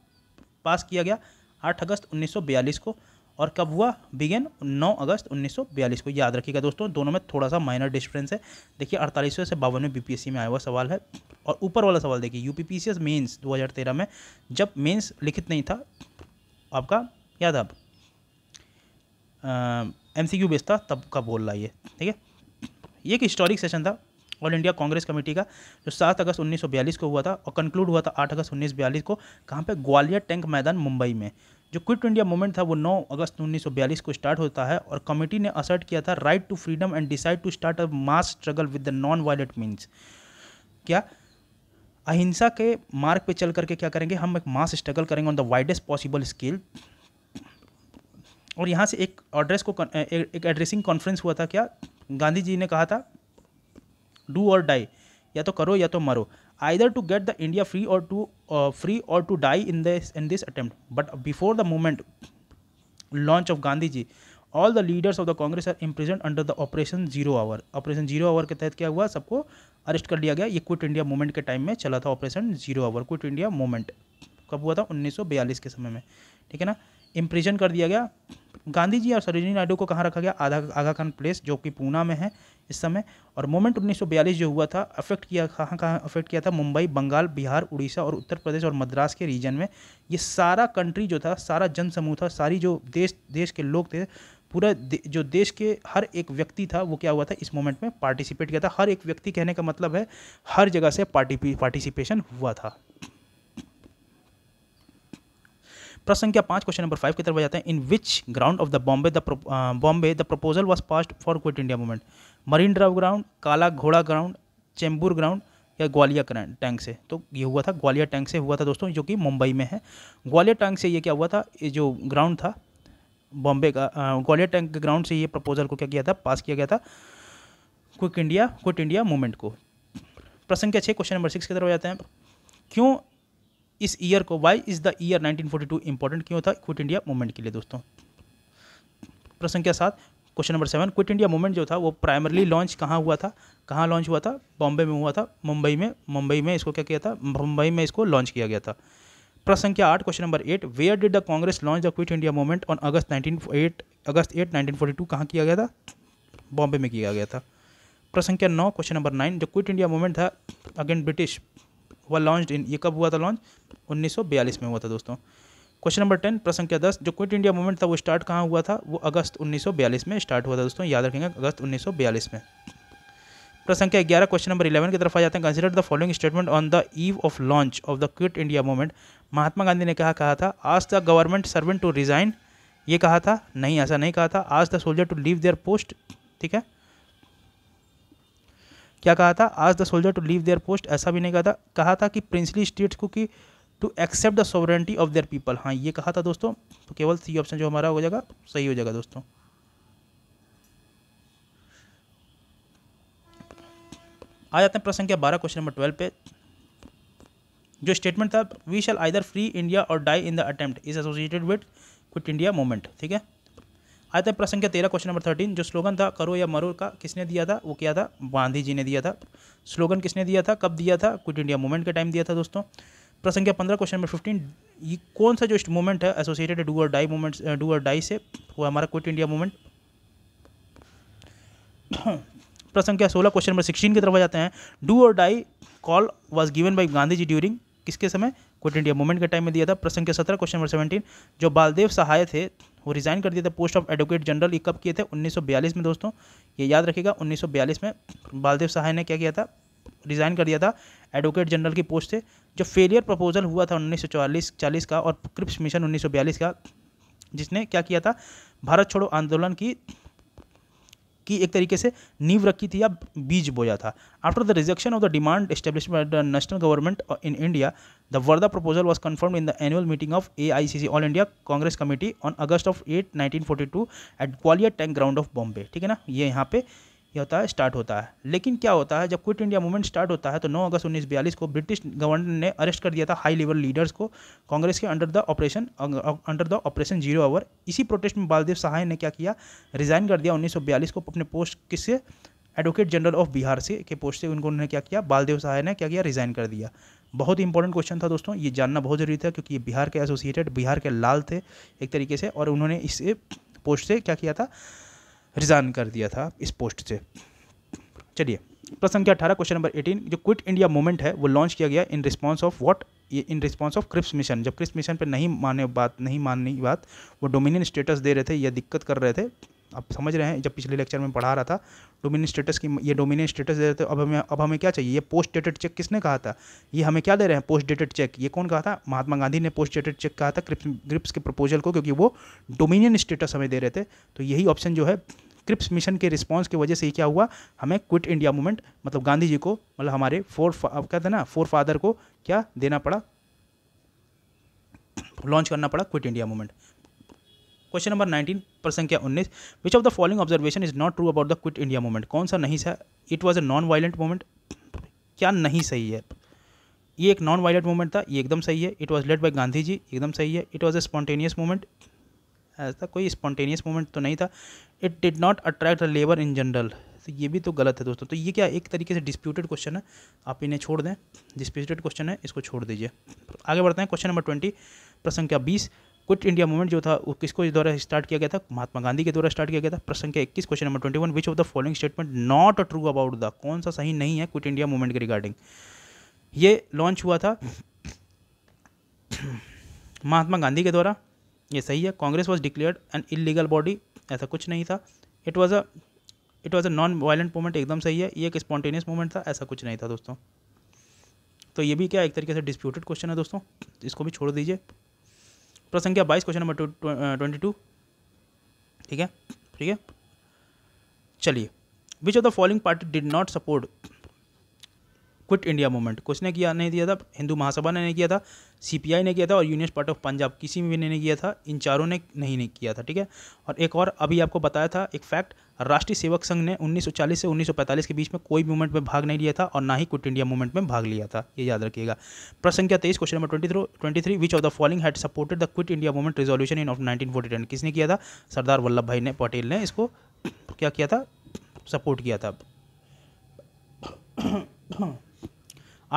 पास किया गया 8 अगस्त 1942 को और कब हुआ बिगेन 9 अगस्त 1942 को याद रखिएगा दोस्तों दोनों में थोड़ा सा माइनर डिफरेंस है देखिए अड़तालीसवें से बावनवें बीपीएससी में आया हुआ सवाल है और ऊपर वाला सवाल देखिए यूपीपीसीएस मेंस 2013 में जब मेंस लिखित नहीं था आपका याद आप एम सी क्यू बेचता तब का बोल रहा है ठीक है ये एक हिस्टोरिक सेशन था ऑल इंडिया कांग्रेस कमेटी का जो सात अगस्त उन्नीस को हुआ था और कंक्लूड हुआ था आठ अगस्त उन्नीस को कहाँ पर ग्वालियर टैंक मैदान मुंबई में जो क्विट इंडिया मूवमेंट था वो 9 अगस्त 1942 को स्टार्ट होता है और कमेटी ने असर्ट किया था right to freedom and decide to start a mass struggle with the non violent means क्या अहिंसा के मार्ग पे चल करके क्या करेंगे हम एक मास स्ट्रगल करेंगे on the widest possible scale और यहाँ से एक एड्रेस को एक एड्रेसिंग कॉन्फ्रेंस हुआ था क्या गांधी जी ने कहा था डू और डाई या तो करो या तो मरो either to get the India free और टू फ्री और to die in this in this attempt but before the movement launch of Gandhi ji all the leaders of the Congress are imprisoned under the operation zero hour operation zero hour के तहत क्या हुआ सबको arrest कर लिया गया ये क्विट इंडिया मूवमेंट के टाइम में चला था operation zero hour quit India movement कब हुआ था 1942 के समय में ठीक है ना इम्प्रिजन कर दिया गया गांधी जी और सरोजनी नायडू को कहाँ रखा गया आधा आगा खान प्लेस जो कि पूना में है इस समय और मोमेंट 1942 जो हुआ था अफेक्ट किया कहाँ कहाँ अफेक्ट किया था मुंबई बंगाल बिहार उड़ीसा और उत्तर प्रदेश और मद्रास के रीजन में ये सारा कंट्री जो था सारा जनसमूह था सारी जो देश देश के लोग थे पूरा दे, जो देश के हर एक व्यक्ति था वो क्या हुआ था इस मोमेंट में पार्टिसिपेट किया था हर एक व्यक्ति कहने का मतलब है हर जगह से पार्टी पार्टिसिपेशन हुआ था प्रश्न संख्या पांच क्वेश्चन नंबर फाइव की तरफ जाते हैं in which ground of the Bombay the Bombay the proposal was passed for quit India movement Marine Drive ground Kala Ghoda ground Chembur ground या ग्वालिया करंट टैंक से तो ये हुआ था ग्वालिया टैंक से हुआ था दोस्तों जो कि मुंबई में है ग्वालिया टैंक से ये क्या हुआ था ये जो ग्राउंड था बॉम्बे का uh, ग्वालियर टैंक के ग्राउंड से ये प्रपोजल को क्या किया था पास किया गया था quick India quit India movement को प्रश्न के अच्छे क्वेश्चन नंबर सिक्स की तरफ जाते हैं क्यों इस ईयर को why is the year 1942 important क्यों था क्विट इंडिया मूवमेंट के लिए दोस्तों प्रश्न के सात question number seven quit India movement जो था वो प्राइमरली लॉन्च कहाँ हुआ था कहाँ लॉन्च हुआ था बॉम्बे में हुआ था मुंबई में मुंबई में इसको क्या किया था मुंबई में इसको लॉन्च किया गया था प्रश्न क्या आठ question number eight where did the Congress launch the quit India movement on August nineteen eight August eight nineteen forty two कहाँ किया गया था बॉम्बे में किया गया था प्रश्न क्या नौ क्वेश्चन नंबर नाइन जो क्विट इंडिया मूवमेंट था अगेन ब्रिटिश हुआ लॉन्च इन ये कब हुआ था लॉन्च 1942 में हुआ था दोस्तों क्वेश्चन नंबर टेन प्रश्न संख्या दस जो क्विट इंडिया मूवमेंट था वो स्टार्ट कहाँ हुआ था वो अगस्त 1942 में स्टार्ट हुआ था दोस्तों याद रखेंगे अगस्त 1942 में प्रश्न संख्या ग्यारह क्वेश्चन नंबर इलेवन की तरफ आ जाते हैं consider the following statement on the eve of launch of the quit India movement Mahatma Gandhi ने कहा कहा था ask the government servant to resign ये कहा था नहीं ऐसा नहीं कहा था ask the soldier to leave their post ठीक है क्या कहा था ask the soldier to leave their post ऐसा भी नहीं कहा था कहा था कि प्रिंसली स्टेट्स को कि to accept the sovereignty of their people हाँ ये कहा था दोस्तों तो केवल सी ऑप्शन जो हमारा हो जाएगा सही हो जाएगा दोस्तों आ जाते हैं प्रश्न के बारह क्वेश्चन नंबर ट्वेल्व पे जो स्टेटमेंट था we shall either free India और die in the attempt is associated with quit India movement ठीक है आयतन प्रसंग तेरह क्वेश्चन नंबर थर्टीन जो स्लोगन था करो या मरो का किसने दिया था वो क्या था गांधी जी ने दिया था स्लोगन किसने दिया था कब दिया था क्विट इंडिया मूवमेंट के टाइम दिया था दोस्तों का पंद्रह क्वेश्चन नंबर फिफ्टीन ये कौन सा जो मूवमेंट है एसोसिएटेड डू और डाई मूवमेंट डू और डाई से वो हमारा क्विट इंडिया मूवमेंट प्रसंख्या सोलह क्वेश्चन नंबर सिक्सटीन की तरफ जाते हैं डू और die call was given by Gandhi ji during किसके समय क्विट इंडिया मूवमेंट के टाइम में दिया था प्रसंग के सत्रह क्वेश्चन नंबर सेवेंटीन जो बालदेव सहाय थे वो रिज़ाइन कर दिए थे पोस्ट ऑफ एडवोकेट जनरल ये कब किए थे 1942 में दोस्तों ये याद रखिएगा 1942 में बालदेव सहाय ने क्या किया था रिज़ाइन कर दिया था एडवोकेट जनरल की पोस्ट से जो फेलियर प्रपोजल हुआ था उन्नीस सौ का और क्रिप्स मिशन उन्नीस का जिसने क्या किया था भारत छोड़ो आंदोलन की की एक तरीके से नींव रखी थी या बीज बोया था after the rejection of the demand establish the national government in India the Wardha proposal was confirmed in the annual meeting of a all India Congress committee on August of eight nineteen eight Gwalior tank ground of Bombay ठीक है ना ये यहाँ पे यह होता है start होता है लेकिन क्या होता है जब क्विट इंडिया मूवमेंट स्टार्ट होता है तो 9 अगस्त 1942 को ब्रिटिश गवर्नर ने अरेस्ट कर दिया था हाई लेवल लीडर्स को कांग्रेस के under the operation under the operation zero hour इसी प्रोटेस्ट में बालदेव सहाय ने क्या किया रिज़ाइन कर दिया उन्नीस को अपने पोस्ट किससे एडवोकेट जनरल ऑफ बिहार से के पोस्ट से उनको उन्होंने क्या किया बालदेव सहाय ने क्या किया रिज़ाइन कर दिया बहुत इंपॉर्टेंट क्वेश्चन था दोस्तों ये जानना बहुत ज़रूरी था क्योंकि ये बिहार के एसोसिएटेड बिहार के लाल थे एक तरीके से और उन्होंने इस पोस्ट से क्या किया था रिज़ाइन कर दिया था इस पोस्ट से चलिए प्रश्न संख्या अठारह क्वेश्चन नंबर एटीन जो क्विट इंडिया मूवमेंट है वो लॉन्च किया गया इन रिस्पॉन्स ऑफ व्हाट ये in response of Cripps mission जब क्रिप्स मिशन पे नहीं माने बात नहीं माननी बात वो डोमिनियन स्टेटस दे रहे थे या दिक्कत कर रहे थे आप समझ रहे हैं जब पिछले लेक्चर में पढ़ा रहा था डोमिन स्टेटस की ये डोमिन स्टेटस दे रहे थे अब हमें अब हमें क्या चाहिए ये पोस्ट डेटेड चेक किसने कहा था ये हमें क्या दे रहे हैं पोस्ट डेटेड चेक ये कौन कहा था महात्मा गांधी ने पोस्ट डेटेड चेक कहा था क्रिप्स ग्रिप्स के प्रपोजल को क्योंकि वो डोमिनियन स्टेटस हमें दे रहे थे तो यही ऑप्शन जो है क्रिप्स मिशन के रिस्पॉन्स की वजह से ही क्या हुआ हमें क्विट इंडिया मूवमेंट मतलब गांधी जी को मतलब हमारे फोर कहते हैं ना फोर फादर को क्या देना पड़ा लॉन्च करना पड़ा quit India movement question number nineteen प्रश्न क्या उन्नीस which of the following observation is not true about the quit India movement कौन सा नहीं सा it was a non violent movement क्या नहीं सही है ये एक नॉन वायलेंट मूवमेंट था ये एकदम सही है it was led by Gandhi ji एकदम सही है it was a spontaneous movement ऐसा कोई स्पॉन्टेनियस मूवमेंट तो नहीं था it did not attract the labour in general तो ये भी तो गलत है दोस्तों तो ये क्या एक तरीके से डिस्प्यूटेड क्वेश्चन है आप इन्हें छोड़ दें डिस्प्यूटेड क्वेश्चन है इसको छोड़ दीजिए आगे बढ़ते हैं क्वेश्चन नंबर ट्वेंटी प्रश्न क्या बीस क्विट इंडिया मूवमेंट जो था वो किसको द्वारा स्टार्ट किया गया था महात्मा गांधी के द्वारा स्टार्ट किया गया था प्रश्न के इक्कीस question number twenty one which of the following statement not true about the कौन सा सही नहीं है क्विट इंडिया मूवमेंट के रिगार्डिंग ये लॉन्च हुआ था महात्मा गांधी के द्वारा ये सही है Congress was declared an illegal body ऐसा कुछ नहीं था it was a it was a non violent movement एकदम सही है ये एक स्पॉन्टेनियस मूवमेंट था ऐसा कुछ नहीं था दोस्तों तो ये भी क्या एक तरीके से डिस्प्यूटेड क्वेश्चन है दोस्तों इसको भी छोड़ दीजिए प्रश्न संख्या बाईस क्वेश्चन नंबर ट्वेंटी टू ठीक है ठीक है चलिए which of the following party did not support quit India movement कुछ ने किया नहीं दिया था हिंदू महासभा ने नहीं किया था सीपीआई ने किया था और यूनियन पार्ट ऑफ पंजाब किसी में भी नहीं किया था इन चारों ने नहीं नहीं किया था ठीक है और एक और अभी आपको बताया था एक फैक्ट राष्ट्रीय सेवक संघ ने 1940 से 1945 के बीच में कोई मूवमेंट में भाग नहीं लिया था और ना ही क्विट इंडिया मूवमेंट में भाग लिया था ये याद रखिएगा प्रश्न संख्या तेईस question number twenty throw twenty three which of the falling had supported the quit India movement resolution in of nineteen किसने किया था सरदार वल्लभ भाई ने पटेल ने इसको क्या किया था सपोर्ट किया था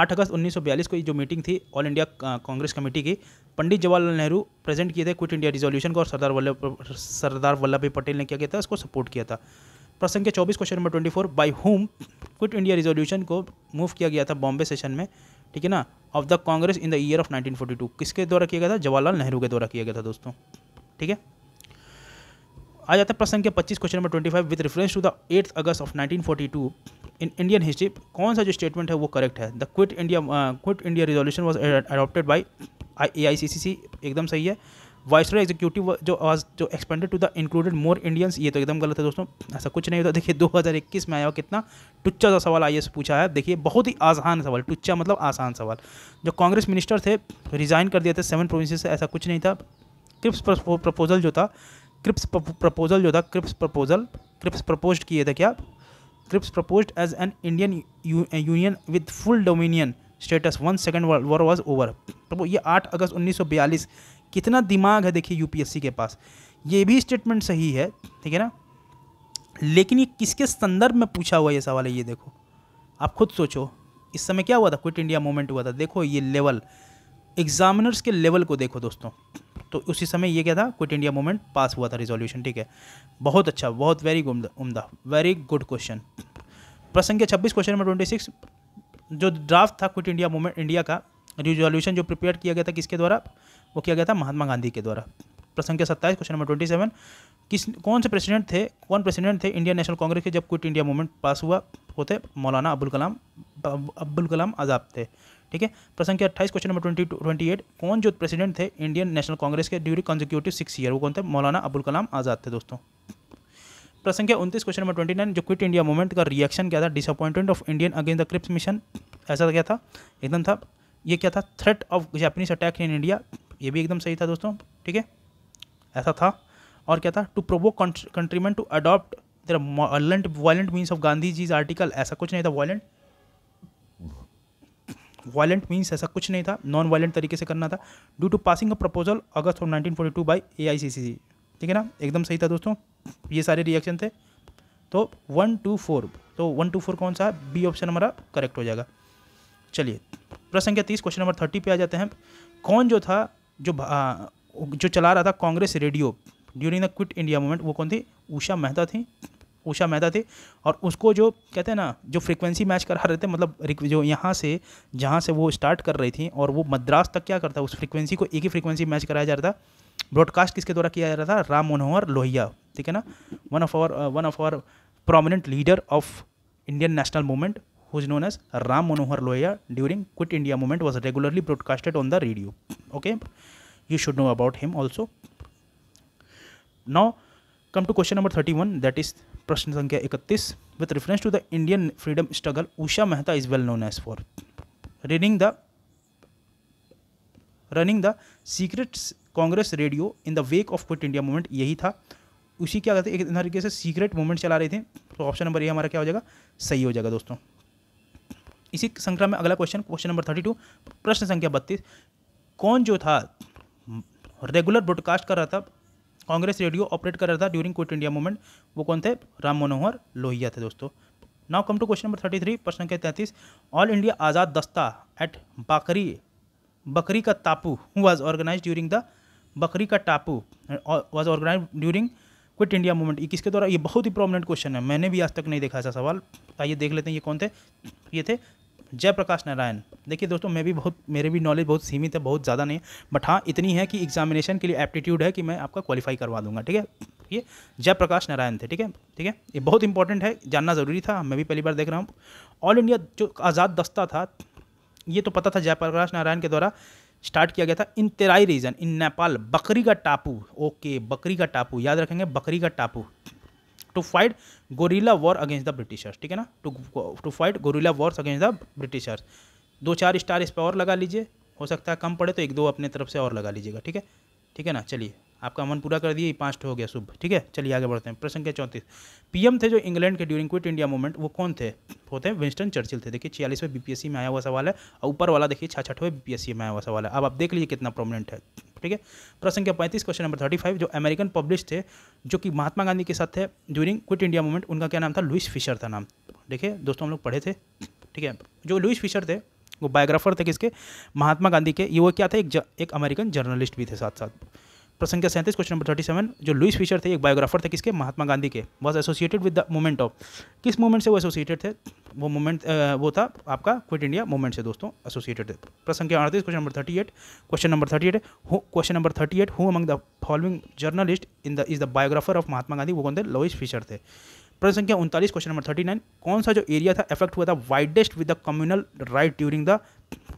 आठ अगस्त 1942 को जो मीटिंग थी ऑल इंडिया कांग्रेस कमेटी की पंडित जवाहरलाल नेहरू प्रेजेंट किए थे क्विट इंडिया रिजोल्यूशन को और सरदार वल्लभ सरदार वल्लभ भाई पटेल ने क्या किया था उसको सपोर्ट किया था प्रसंग के चौबीस question number twenty four by whom quit India resolution को मूव किया गया था बॉम्बे सेशन में ठीक है ना of the Congress in the year of 1942 किसके द्वारा किया गया था जवाहरलाल नेहरू के द्वारा किया गया था दोस्तों ठीक है आ जाता है प्रश्न के पच्चीस question number twenty five with reference to the eight August of nineteen forty two in Indian history कौन सा जो स्टेटमेंट है वो करेक्ट है the quit India quit India resolution was adopted by A I C C C एकदम सही है viceroy executive जो आज जो expanded to the included more Indians ये तो एकदम गलत है दोस्तों ऐसा कुछ नहीं होता देखिए 2021 में आया हुआ कितना टुच्चा सा सवाल आई पूछा है देखिए बहुत ही आसान सवाल टुच्चा मतलब आसान सवाल जो कांग्रेस मिनिस्टर थे रिज़ाइन कर दिए थे सेवन प्रोविंस से ऐसा कुछ नहीं था क्रिप्स प्रपोजल जो था क्रिप्स प्रपोजल जो था क्रिप्स प्रपोजल क्रिप्स प्रपोज किए थे क्या Cripps propose as an Indian union with full dominion status one second world war was over प्रभु ये आठ अगस्त उन्नीस कितना दिमाग है देखिए यूपीएससी के पास ये भी स्टेटमेंट सही है ठीक है ना लेकिन ये किसके संदर्भ में पूछा हुआ ये सवाल है ये देखो आप खुद सोचो इस समय क्या हुआ था क्विट इंडिया मोमेंट हुआ था देखो ये लेवल एग्जामिनर्स के लेवल को देखो दोस्तों तो उसी समय ये क्या था क्विट इंडिया मूवमेंट पास हुआ था रिजोल्यूशन ठीक है बहुत अच्छा बहुत वेरी उमदा वेरी गुड क्वेश्चन प्रसंग के छब्बीस क्वेश्चन नंबर ट्वेंटी सिक्स जो ड्राफ्ट था क्विट इंडिया मूवमेंट इंडिया का रिजोल्यूशन जो प्रिपेयर किया गया था किसके द्वारा वो किया गया था महात्मा गांधी के द्वारा प्रसंग के सत्ताईस क्वेश्चन नंबर ट्वेंटी सेवन किस कौन से प्रेसिडेंट थे कौन प्रेसिडेंट थे इंडियन नेशनल कांग्रेस के जब क्विट इंडिया मूवमेंट पास हुआ वो थे मौलाना अब्दुल कलाम अब्दुल कलाम आज़ाद थे ठीक है प्रश्न के अट्ठाईस question number twenty twenty eight कौन जो प्रेसिडेंट थे इंडियन नेशनल कांग्रेस के ड्यूरिंग कंजिक्यूटिव सिक्स ईयर वो कौन थे मौलाना अबुल कलाम आज़ाद थे दोस्तों प्रश्न के उनतीस क्वेश्चन नंबर ट्वेंटी नाइन जो क्विट इंडिया मूवमेंट का रिएक्शन क्या था disappointment of Indian against the Cripps mission ऐसा क्या था एकदम था ये क्या था threat of Japanese attack in India ये भी एकदम सही था दोस्तों ठीक है ऐसा था और क्या था to provoke countrymen to adopt violent violent means of Gandhi जीज आर्टिकल ऐसा कुछ नहीं था वायलेंट वायलेंट मीन्स ऐसा कुछ नहीं था नॉन वायलेंट तरीके से करना था due to passing a proposal August of C C C ठीक है ना एकदम सही था दोस्तों ये सारे रिएक्शन थे तो वन टू फोर तो वन टू फोर कौन सा है बी ऑप्शन हमारा करेक्ट हो जाएगा चलिए प्रश्न संख्या तीस क्वेश्चन नंबर थर्टी पे आ जाते हैं कौन जो था जो जो चला रहा था Congress radio during the quit India movement वो कौन थी उषा मेहता थी उषा मेहता थे और उसको जो कहते हैं ना जो फ्रीक्वेंसी मैच करा रहे थे मतलब जो यहाँ से जहाँ से वो स्टार्ट कर रही थी और वो मद्रास तक क्या करता उस फ्रीक्वेंसी को एक ही फ्रीक्वेंसी मैच कराया जा रहा था ब्रॉडकास्ट किसके द्वारा किया जा रहा था राम मनोहर लोहिया ठीक है ना one of our one of our prominent leader of Indian national movement known as Ram Manohar Lohia during quit India movement was regularly broadcasted on the radio okay you should know about him also now come to question number thirty one that is प्रश्न संख्या इकतीस with reference to the Indian freedom struggle Usha Mehta is well known as for running the running the secret Congress radio in the wake of quit India movement यही था उसी क्या कहते हैं एक तरीके से सीक्रेट मूवमेंट चला रहे थे तो ऑप्शन नंबर ये हमारा क्या हो जाएगा सही हो जाएगा दोस्तों इसी संख्या में अगला question question number thirty two प्रश्न संख्या बत्तीस कौन जो था रेगुलर ब्रॉडकास्ट कर रहा था कांग्रेस रेडियो ऑपरेट कर रहा था ड्यूरिंग क्विट इंडिया मूवमेंट वो कौन थे राम मनोहर लोहिया थे दोस्तों now come to question number thirty three प्रश्न के तैंतीस ऑल इंडिया आज़ाद दस्ता एट बाकरी बकरी का टापू वॉज ऑर्गेनाइज ड्यूरिंग द बकरी का टापू was organise during quit India movement ये किसके द्वारा ये बहुत ही प्रोमिनेंट क्वेश्चन है मैंने भी आज तक नहीं देखा ऐसा सवाल आइए देख लेते हैं ये कौन थे ये थे जयप्रकाश नारायण देखिए दोस्तों मैं भी बहुत मेरे भी नॉलेज बहुत सीमित है बहुत ज़्यादा नहीं बट हाँ इतनी है कि एग्जामिनेशन के लिए एप्टीट्यूड है कि मैं आपका क्वालिफाई करवा दूंगा ठीक है ये जयप्रकाश नारायण थे ठीक है ठीक है ये बहुत इंपॉर्टेंट है जानना ज़रूरी था मैं भी पहली बार देख रहा हूँ ऑल इंडिया जो आज़ाद दस्ता था ये तो पता था जयप्रकाश नारायण के द्वारा स्टार्ट किया गया था इन तेराई रीजन इन नेपाल बकरी का टापू ओके बकरी का टापू याद रखेंगे बकरी का टापू to fight guerrilla war against the Britishers ठीक है ना to to fight guerrilla wars against the Britishers दो चार स्टार इस पर और लगा लीजिए हो सकता है कम पड़े तो एक दो अपने तरफ से और लगा लीजिएगा ठीक है ठीक है ना चलिए आपका मन पूरा कर दिए पाँच हो गया शुभ ठीक है चलिए आगे बढ़ते हैं प्रश्न के चौंतीस पीएम थे जो इंग्लैंड के ड्यूरिंग क्विट इंडिया मूवमेंट वो कौन थे होते हैं विंस्टन चर्चिल थे देखिए छियालीसवें बीपीएससी में आया हुआ सवाल है और ऊपर वाला देखिए छाछठवें बीपीएससी में आया हुआ सवाल है अब आप देख लीजिए कितना प्रोमिनेंट है ठीक है प्रश्न संख्या पैंतीस क्वेश्चन नंबर थर्टी फाइव जो अमेरिकन पब्लिश थे जो कि महात्मा गांधी के साथ थे ज्यूरिंग क्विट इंडिया मूवमेंट उनका क्या नाम था लुइस फिशर था नाम देखिए दोस्तों हम लोग पढ़े थे ठीक है जो लुइस फिशर थे वो बायोग्राफर थे किसके महात्मा गांधी के ये वो क्या थे एक, एक अमेरिकन जर्नलिस्ट भी थे साथ साथ प्रश्न के सैंतीस क्वेश्चन नंबर थर्टी सेवन जो लुइस फिशर थे एक बायोग्राफर थे किसके महात्मा गांधी के was associated with the movement of किस मूवमेंट से वो एसोसिएटेड थे वो मूवमेंट वो था आपका क्विट इंडिया मूवमेंट से दोस्तों एसोसिएटेड थे प्रश्न के अड़तीस question number thirty eight question number thirty eight question number thirty eight who among the following journalist in the is the biographer of Mahatma Gandhi वो कौन थे लुइस फिशर थे प्रश्न संख्या उनतालीस क्वेश्चन नंबर थर्टी नाइन कौन सा जो एरिया था इफेक्ट हुआ था widest with the communal riot during the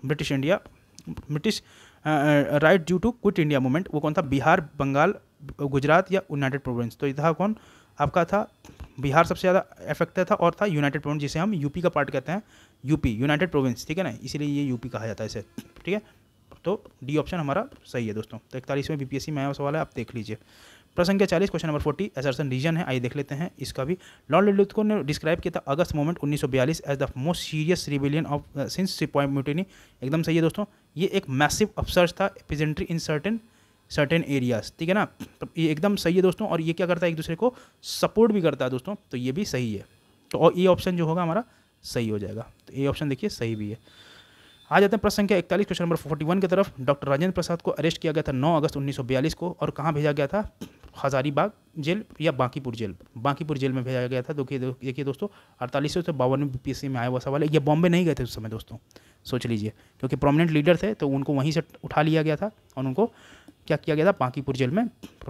British India British riot due to quit India movement वो कौन था बिहार बंगाल गुजरात या यूनाइटेड प्रोविंस तो ये था कौन आपका था बिहार सबसे ज़्यादा अफेक्टेड था और था यूनाइटेड प्रोविंस जिसे हम यूपी का पार्ट कहते हैं यूपी यूनाइटेड प्रोविंस ठीक है ना इसीलिए ये यूपी कहा जाता है इसे ठीक है तो डी ऑप्शन हमारा सही है दोस्तों तो इकतालीसवें बी पी एस सी में सवाल है आप देख लीजिए प्रसंग के चालीस क्वेश्चन नंबर फोर्टी एसरसन रीजन है आइए देख लेते हैं इसका भी लॉर्ड लिलुथको ने डिस्क्राइब किया था August moment 1942 as the most serious rebellion of since sepoy mutiny एकदम सही है दोस्तों ये एक मैसिव अफसर्स था epicentre in certain certain areas ठीक है ना तो ये एकदम सही है दोस्तों और ये क्या करता है एक दूसरे को सपोर्ट भी करता है दोस्तों तो ये भी सही है तो और ये ऑप्शन जो होगा हमारा सही हो जाएगा तो ये ऑप्शन देखिए सही भी है आ जाते हैं प्रश्न संख्या इकतालीस क्वेश्चन नंबर फोर्टी वन की तरफ डॉक्टर राजेंद्र प्रसाद को अरेस्ट किया गया था नौ अगस्त बयालीस को और कहाँ भेजा गया था हजारीबाग जेल या बांकीपुर जेल बांकीपुर जेल में भेजा गया था देखिए देखिए दोस्तों अड़तालीस से बावन में बीपीएससी में आया हुआ सवाल है ये बॉम्बे नहीं गए थे उस समय दोस्तों सोच लीजिए क्योंकि प्रोमिनेंट लीडर थे तो उनको वहीं से उठा लिया गया था और उनको क्या किया गया था पांकीपुर जेल में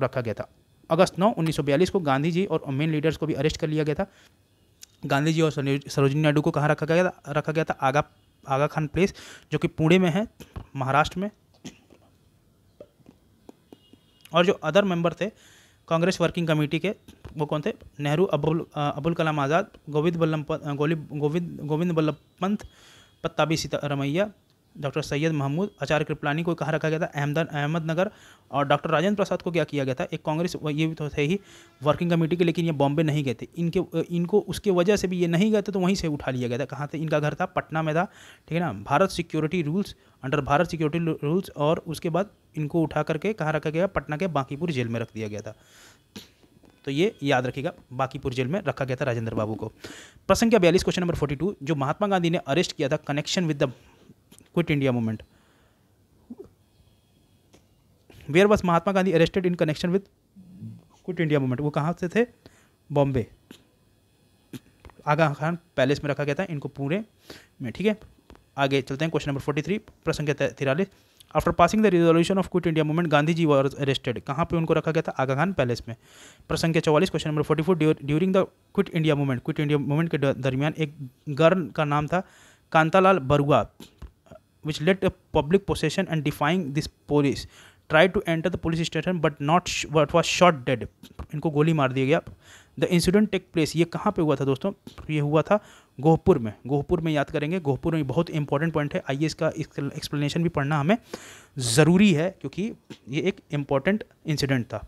रखा गया था अगस्त नौ उन्नीस को गांधी जी और मेन लीडर्स को भी अरेस्ट कर लिया गया था गांधी जी और सरोजिनी नायडू को कहाँ रखा गया था रखा गया था आगा आगा खान प्लेस जो कि पुणे में है महाराष्ट्र में और जो अदर मेंबर थे कांग्रेस वर्किंग कमेटी के वो कौन थे नेहरू अबुल अबुल कलाम आज़ाद गोविंद बल्लभ गोली गोविंद गोविंद बल्लभ पंत भी सीतारमैया डॉक्टर सैयद महमूद आचार्य कृपलानी को कहाँ रखा गया था अहमदन अहमदनगर और डॉक्टर राजेंद्र प्रसाद को क्या किया गया था एक कांग्रेस ये भी तो थे ही वर्किंग कमेटी के लेकिन ये बॉम्बे नहीं गए थे इनके इनको उसके वजह से भी ये नहीं गए थे तो वहीं से उठा लिया गया था कहाँ थे इनका घर था पटना में था ठीक है ना Bharat security rules under Bharat security rules और उसके बाद इनको उठा करके कहाँ रखा गया पटना के बांकीपुर जेल में रख दिया गया था तो ये याद रखिएगा बाकीपुर जेल में रखा गया था राजेंद्र बाबू को प्रसंग क्या बयालीस क्वेश्चन नंबर फोर्टी टू जो महात्मा गांधी ने अरेस्ट किया था connection with the quit India movement where was Mahatma Gandhi arrested in connection with quit India movement वो कहाँ से थे बॉम्बे आगा खान पैलेस में रखा गया था इनको पूरे में ठीक है आगे चलते हैं क्वेश्चन नंबर फोर्टी थ्री प्रसंग तिरालीस after passing the resolution of quit India movement Gandhi ji were arrested कहाँ पे उनको रखा गया था आगा खान पैलेस में प्रश्न के चौवालीस question number forty four during the quit India movement quit India movement के दरमियान एक गर्न का नाम था Kantalal Barua which led public procession and defying this police try to enter the police station but not what was shot dead इनको गोली मार दिया गया द इंसिडेंट टेक प्लेस ये कहाँ पे हुआ था दोस्तों ये हुआ था गोहपुर में गोहपुर में याद करेंगे गोहपुर में बहुत इंपॉर्टेंट पॉइंट है आइए इसका एक्सप्लेनेशन भी पढ़ना हमें ज़रूरी है क्योंकि ये एक इम्पॉर्टेंट इंसिडेंट था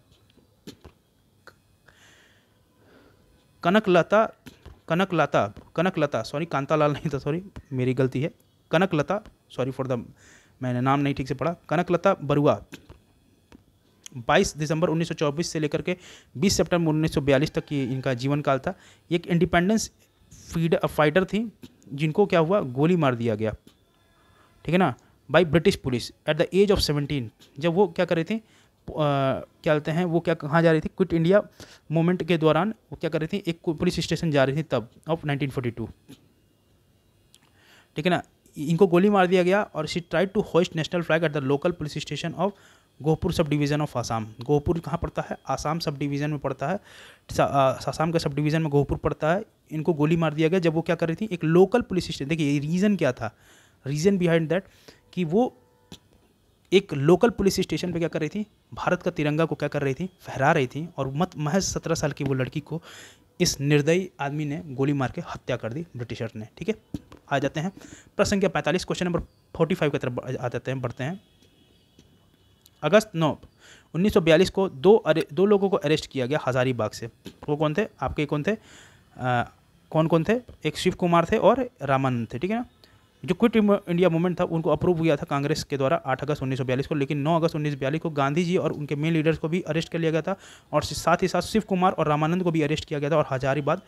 कनकलता कनकलता कनकलता सॉरी कांतालाल नहीं था सॉरी मेरी गलती है कनकलता सॉरी फॉर द मैंने नाम नहीं ठीक से पढ़ा कनकलता बरुआ बाईस दिसंबर 1924 से लेकर के 20 सितंबर 1942 तक ये इनका जीवन काल था एक इंडिपेंडेंस फीड फाइटर थी जिनको क्या हुआ गोली मार दिया गया ठीक है ना by British police at the age of seventeen जब वो क्या कर रहे थे आ, क्या कहते हैं वो क्या कहाँ जा रही थी क्विट इंडिया मूवमेंट के दौरान वो क्या कर रही थी एक पुलिस स्टेशन जा रही थी तब ऑफ 1942 ठीक है ना इनको गोली मार दिया गया और she tried to hoist national flag at the local police station of Gohpur sub division of Assam Gohpur कहाँ पड़ता है आसाम सब डिवीज़न में पड़ता है आसाम के सब डिवीज़न में गोहपुर पड़ता है इनको गोली मार दिया गया जब वो क्या कर रही थी एक लोकल पुलिस स्टेशन देखिए रीज़न क्या था रीज़न बिहाइंड दैट कि वो एक लोकल पुलिस स्टेशन पे क्या कर रही थी भारत का तिरंगा को क्या कर रही थी फहरा रही थी और मत महज सत्रह साल की वो लड़की को इस निर्दयी आदमी ने गोली मार के हत्या कर दी ब्रिटिशर ने ठीक है आ जाते हैं प्रश्न के पैंतालीस क्वेश्चन नंबर फोर्टी फाइव की तरफ आ जाते हैं बढ़ते हैं अगस्त नौ 1942 को दो अरे दो लोगों को अरेस्ट किया गया हज़ारीबाग से वो कौन थे आपके कौन थे आ, कौन कौन थे एक शिव कुमार थे और रामानंद थे ठीक है ना जो क्विट इंडिया मूवमेंट था उनको अप्रूव हुआ था कांग्रेस के द्वारा 8 अगस्त 1942 को लेकिन 9 अगस्त 1942 को गांधी जी और उनके मेन लीडर्स को भी अरेस्ट कर लिया गया था और साथ ही साथ शिव कुमार और रामानंद को भी अरेस्ट किया गया था और हजारीबाग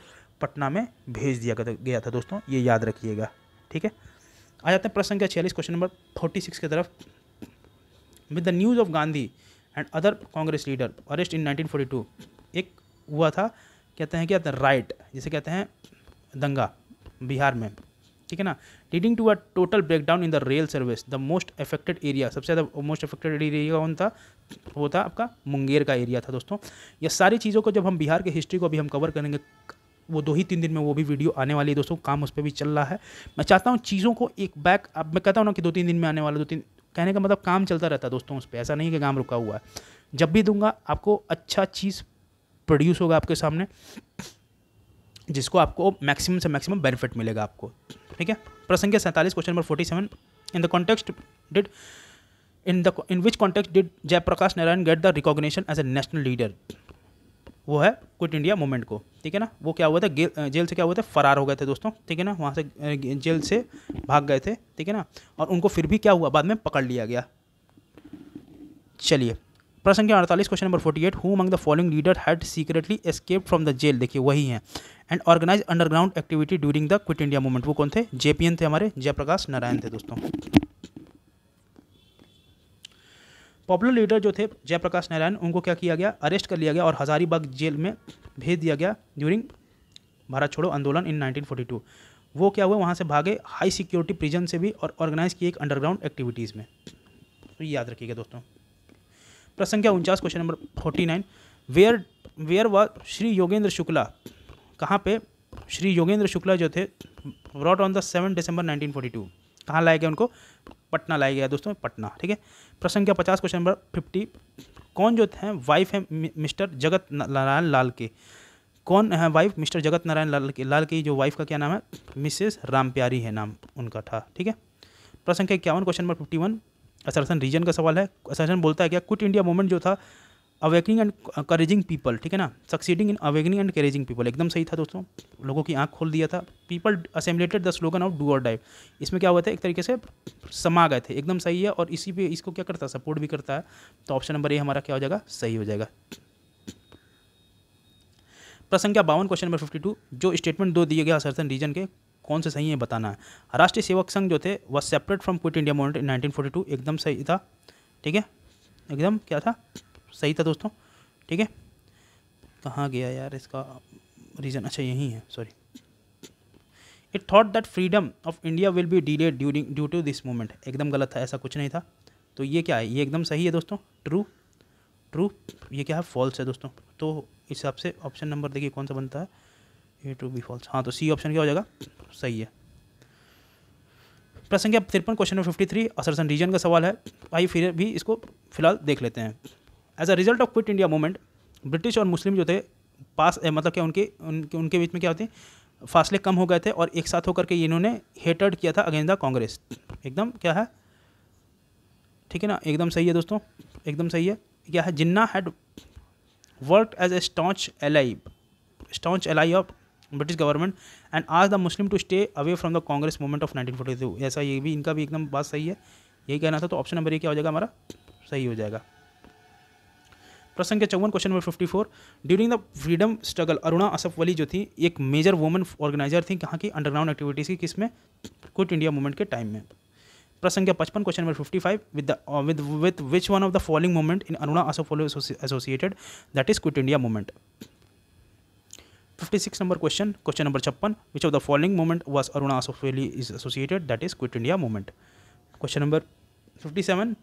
पटना में भेज दिया गया था दोस्तों ये याद रखिएगा ठीक है आ जाते हैं प्रश्न संख्या छियालीस क्वेश्चन नंबर फोर्टी सिक्स की तरफ with the news of Gandhi and other Congress leader arrest in 1942 एक हुआ था कहते हैं क्या राइट जिसे कहते हैं दंगा बिहार में ठीक है ना leading to a total breakdown in the rail service the most affected area सबसे ज़्यादा मोस्ट अफेक्टेड एरिया कौन था वो था आपका मुंगेर का एरिया था दोस्तों ये सारी चीज़ों को जब हम बिहार के हिस्ट्री को अभी हम कवर करेंगे वो दो ही तीन दिन में वो भी वीडियो आने वाली है दोस्तों काम उस पर भी चल रहा है मैं चाहता हूँ चीज़ों को एक बैक अब मैं कहता हूँ ना कि दो तीन दिन में आने वाला दो तीन कहने का मतलब काम चलता रहता है दोस्तों उस पर ऐसा नहीं कि काम रुका हुआ है जब भी दूंगा आपको अच्छा चीज़ प्रोड्यूस होगा आपके सामने जिसको आपको मैक्सिमम से मैक्सिमम बेनिफिट मिलेगा आपको ठीक है प्रसंग है सैंतालीस question number forty seven in the context did in the in which context did Jayaprakash Narayan get the recognition as a national leader वो है क्विट इंडिया मूवमेंट को ठीक है ना वो क्या हुआ था जेल से क्या हुआ था फरार हो गए थे दोस्तों ठीक है ना वहाँ से जेल से भाग गए थे ठीक है ना और उनको फिर भी क्या हुआ बाद में पकड़ लिया गया चलिए प्रश्न के अड़तालीस question number forty eight who among the following leader had secretly escape from the jail देखिए वही हैं and organize underground activity during the quit India movement वो कौन थे जेपीएन थे हमारे जयप्रकाश नारायण थे दोस्तों पॉपुलर लीडर जो थे जयप्रकाश नारायण उनको क्या किया गया अरेस्ट कर लिया गया और हज़ारीबाग जेल में भेज दिया गया ड्यूरिंग भारत छोड़ो आंदोलन इन 1942 वो क्या हुआ वहाँ से भागे हाई सिक्योरिटी प्रिजन से भी और ऑर्गेनाइज किए एक अंडरग्राउंड एक्टिविटीज़ में तो याद रखिएगा दोस्तों प्रश्न संख्या उनचास question number forty nine where where was Shri Yogendra Shukla कहाँ पे श्री योगेंद्र शुक्ला जो थे brought on the seven December to कहाँ लाया गया उनको पटना लाया गया दोस्तों पटना ठीक है प्रश्न क्या पचास क्वेश्चन नंबर फिफ्टी कौन जो है वाइफ है मिस्टर जगत नारायण लाल के कौन है वाइफ मिस्टर जगत नारायण लाल के लाल की जो वाइफ का क्या नाम है मिसेस राम प्यारी है नाम उनका था ठीक है प्रश्न क्या इक्यावन question number fifty one assertion reason का सवाल है असरसन बोलता है क्या क्विट इंडिया मूवमेंट जो था अवेकनिंग एंड करेजिंग पीपल ठीक है ना succeeding in awakening and encouraging people एकदम सही था दोस्तों लोगों की आंख खोल दिया था people assimilated the slogan of do or die इसमें क्या हुआ था एक तरीके से समा गए थे एकदम सही है और इसी पे इसको क्या करता है सपोर्ट भी करता है तो ऑप्शन नंबर ए हमारा क्या हो जाएगा सही हो जाएगा प्रश्न क्या बावन क्वेश्चन नंबर फिफ्टी टू जो स्टेटमेंट दो दिए गए सर्सन रीजन के कौन से सही है बताना है राष्ट्रीय सेवक संघ जो थे वह separate from quit India in nineteen forty two एकदम सही था ठीक है एकदम क्या था सही था दोस्तों ठीक है कहाँ गया यार इसका रीज़न अच्छा यही है sorry it thought that freedom of India will be delayed during due to this movement एकदम गलत था ऐसा कुछ नहीं था तो ये क्या है ये एकदम सही है दोस्तों ट्रू ट्रू ये क्या है फॉल्स है दोस्तों तो इस हिसाब से ऑप्शन नंबर देखिए कौन सा बनता है ए टू बी फॉल्स हाँ तो सी ऑप्शन क्या हो जाएगा सही है प्रश्न तिरपन question number fifty three assertion reason का सवाल है आई फिर भी इसको फिलहाल देख लेते हैं as a result of quit India movement British और मुस्लिम जो थे पास मतलब क्या उनके उनके उनके बीच में क्या होते हैं फासले कम हो गए थे और एक साथ होकर के इन्होंने हेटर्ड किया था अगेंस्ट द कांग्रेस एकदम क्या है ठीक है ना एकदम सही है दोस्तों एकदम सही है क्या है Jinnah had work as a staunch ally staunch ally of British government and आज the Muslim to stay away from the Congress movement of nineteen forty two ऐसा ये भी इनका भी एकदम बात सही है यही कहना था तो ऑप्शन नंबर ये क्या हो जाएगा हमारा सही हो जाएगा प्रसंग के चौवन question number fifty four during the freedom struggle Aruna Asaf Ali जो थी एक मेजर वुमेन ऑर्गेनाइजर थी कहाँ की अंडरग्राउंड एक्टिविटीज़ की किसमें क्विट इंडिया मूवमेंट के टाइम में प्रसंग के पचपन question number fifty five with with with which one of the following movement in Aruna Asaf Ali associated that is quit India movement fifty six number question question number छप्पन which of the following movement was Aruna Asaf Ali is associated that is quit India movement question number fifty seven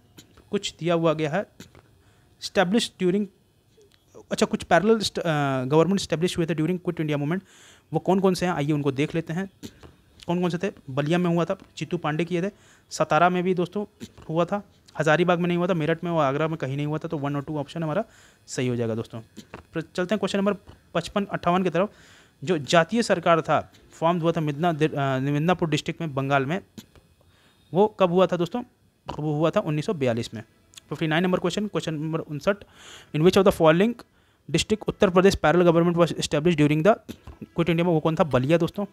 कुछ दिया हुआ गया है establish during अच्छा कुछ parallel government establish हुए थे ड्यूरिंग क्विट इंडिया मूवमेंट वो कौन कौन से हैं आइए उनको देख लेते हैं कौन कौन से थे बलिया में हुआ था चित्तू पांडे किए थे सतारा में भी दोस्तों हुआ था हजारीबाग में नहीं हुआ था मेरठ में और आगरा में कहीं नहीं हुआ था तो वन और टू ऑप्शन हमारा सही हो जाएगा दोस्तों चलते हैं क्वेश्चन नंबर पचपन अट्ठावन की तरफ जो जातीय सरकार था फॉर्म हुआ था मिदना मिदनापुर डिस्ट्रिक्ट में बंगाल में वो कब हुआ था दोस्तों वो हुआ था 1942 में fifty nine number question question number उनसठ in which of the following district Uttar Pradesh parallel government was establish during the quit India में वो कौन था बलिया दोस्तों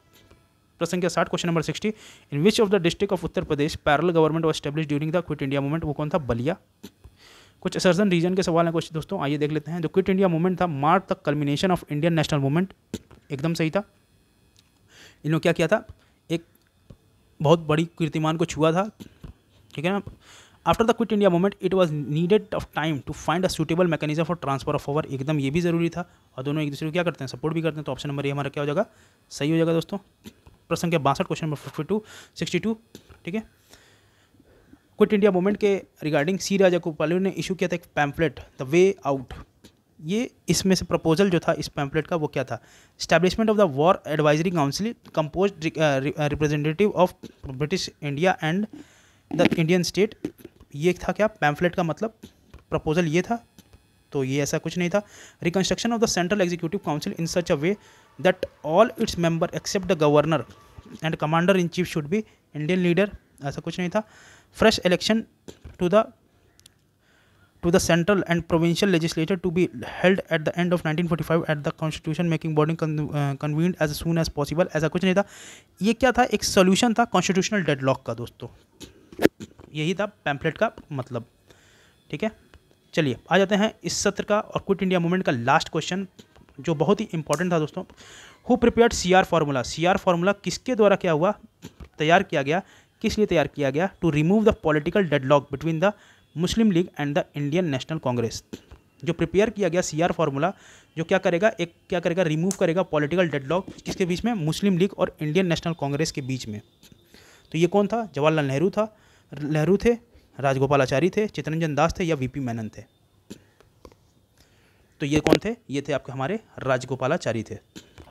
प्रश्न संख्या साठ question number sixty in which of the district of Uttar Pradesh parallel government was establish during the quit India movement वो कौन था बलिया कुछ सर्जन रीजन के सवाल हैं कुछ दोस्तों आइए देख लेते हैं जो क्विट इंडिया मूवमेंट था marked the culmination of Indian national movement एकदम सही था इन्होंने क्या किया था एक बहुत बड़ी कीर्तिमान को छुआ था ठीक है ना after the quit India movement it was needed of time to find a suitable mechanism for transfer of over एकदम ये भी जरूरी था और दोनों एक दूसरे को क्या करते हैं सपोर्ट भी करते हैं तो ऑप्शन नंबर ये हमारा क्या हो जाएगा सही हो जाएगा दोस्तों प्रश्न के बासठ question number fifty two sixty two ठीक है क्विट इंडिया मूवमेंट के रिगार्डिंग सी राजा गोपालू ने इशू किया था एक पैम्पलेट द वे आउट ये इसमें से प्रपोजल जो था इस पैम्पलेट का वो क्या था establishment of the war advisory council compose representative of British India and the Indian state ये था क्या पैम्फलेट का मतलब प्रपोजल ये था तो ये ऐसा कुछ नहीं था reconstruction of the central executive council in such a way that all its member except the governor and commander in chief should be Indian leader ऐसा कुछ नहीं था fresh election to the to the central and provincial legislator to be held at the end of 1945 at the constitution making body con, uh, convened as soon ऐसा कुछ नहीं था ये क्या था एक सोल्यूशन था कॉन्स्टिट्यूशनल डेडलॉक का दोस्तों यही था पैम्फलेट का मतलब ठीक है चलिए आ जाते हैं इस सत्र का और क्विट इंडिया मूवमेंट का लास्ट क्वेश्चन जो बहुत ही इंपॉर्टेंट था दोस्तों who prepared C R formula C R formula किसके द्वारा क्या हुआ तैयार किया गया किस लिए तैयार किया गया to remove the political deadlock between the Muslim league and the Indian national Congress जो प्रिपेयर किया गया सी आर फार्मूला जो क्या करेगा एक क्या करेगा रिमूव करेगा पॉलिटिकल डेडलॉक किसके बीच में मुस्लिम लीग और इंडियन नेशनल कांग्रेस के बीच में तो ये कौन था जवाहरलाल नेहरू था नेहरू थे राजगोपालाचारी थे चितरंजन दास थे या वीपी मेनन थे तो ये कौन थे ये थे आपके हमारे राजगोपालाचारी थे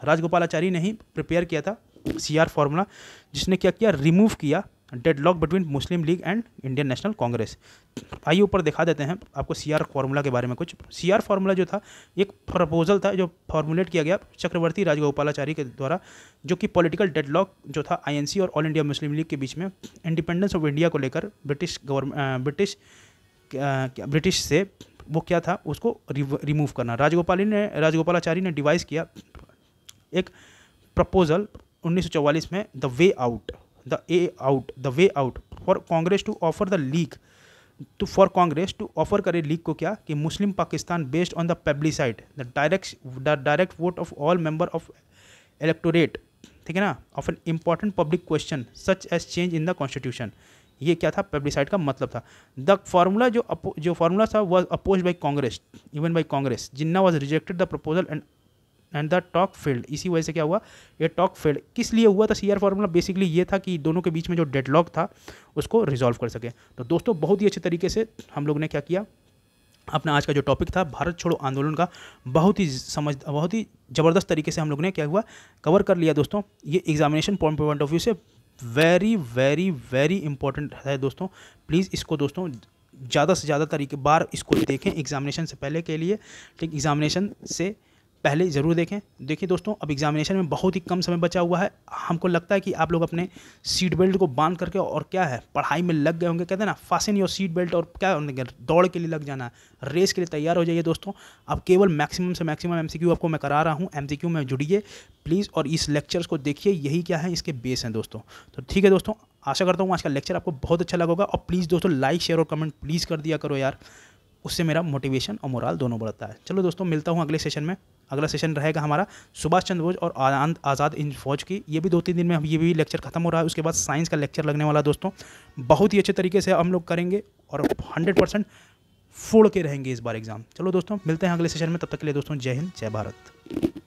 राजगोपालाचारी ने ही प्रिपेयर किया था सी आर फॉर्मूला जिसने क्या किया रिमूव किया deadlock between Muslim league and Indian national Congress आइए ऊपर दिखा देते हैं आपको सी आर फार्मूला के बारे में कुछ सी आर फार्मूला जो था एक प्रपोजल था जो फॉर्मुलेट किया गया चक्रवर्ती राजगोपालाचारी के द्वारा जो कि पॉलिटिकल डेडलॉक जो था आईएनसी और ऑल इंडिया मुस्लिम लीग के बीच में इंडिपेंडेंस ऑफ इंडिया को लेकर ब्रिटिश गवर्नमेंट ब्रिटिश ब्रिटिश से वो क्या था उसको रिमूव करना राजगोपाली ने राजगोपालाचारी ने डिवाइस किया एक प्रपोजल 1944 में the way out the a out the way out for Congress to offer the league to for Congress to offer करे लीग को क्या कि Muslim Pakistan based on the plebiscite the direct the direct vote of all member of electorate ठीक है ना of an important public question such as change in the constitution ये क्या था पेब्लिसाइड का मतलब था द फार्मूला जो जो फार्मूला था was oppose by Congress even by Congress Jinnah was rejected the proposal and and the talk failed इसी वजह से क्या हुआ ये टॉक फील्ड किस लिए हुआ था सी आर फार्मूला बेसिकली ये था कि दोनों के बीच में जो डेडलॉक था उसको रिजॉल्व कर सके तो दोस्तों बहुत ही अच्छे तरीके से हम लोग ने क्या किया अपना आज का जो टॉपिक था भारत छोड़ो आंदोलन का बहुत ही समझ बहुत ही ज़बरदस्त तरीके से हम लोग ने क्या हुआ कवर कर लिया दोस्तों ये एग्जामिनेशन पॉइंट ऑफ व्यू से वेरी वेरी वेरी इंपॉर्टेंट है दोस्तों प्लीज़ इसको दोस्तों ज़्यादा से ज़्यादा तरीके बार इसको देखें एग्जामिनेशन से पहले के लिए ठीक एग्जामिनेशन से पहले ज़रूर देखें देखिए दोस्तों अब एग्जामिनेशन में बहुत ही कम समय बचा हुआ है हमको लगता है कि आप लोग अपने सीट बेल्ट को बांध करके और क्या है पढ़ाई में लग गए होंगे कहते हैं ना फासन योर सीट बेल्ट और क्या दौड़ के लिए लग जाना है रेस के लिए तैयार हो जाइए दोस्तों अब केवल मैक्सिमम से मैक्सिमम एम आपको मैं करा रहा हूँ एम में जुड़िए प्लीज़ और इस लेक्चर्स को देखिए यही क्या है इसके बेस हैं दोस्तों तो ठीक है दोस्तों आशा करता हूँ आज का लेक्चर आपको बहुत अच्छा लगेगा और प्लीज़ दोस्तों लाइक शेयर और कमेंट प्लीज़ कर दिया करो यार उससे मेरा मोटिवेशन और मोराल दोनों बढ़ता है चलो दोस्तों मिलता हूँ अगले सेशन में अगला सेशन रहेगा हमारा सुभाष चंद्र बोस और आनंद आज़ाद इन फौज की ये भी दो तीन दिन में हम ये भी लेक्चर खत्म हो रहा है उसके बाद साइंस का लेक्चर लगने वाला दोस्तों बहुत ही अच्छे तरीके से हम लोग करेंगे और हंड्रेड परसेंट फोड़ के रहेंगे इस बार एग्ज़ाम चलो दोस्तों मिलते हैं अगले सेशन में तब तक के लिए दोस्तों जय हिंद जय भारत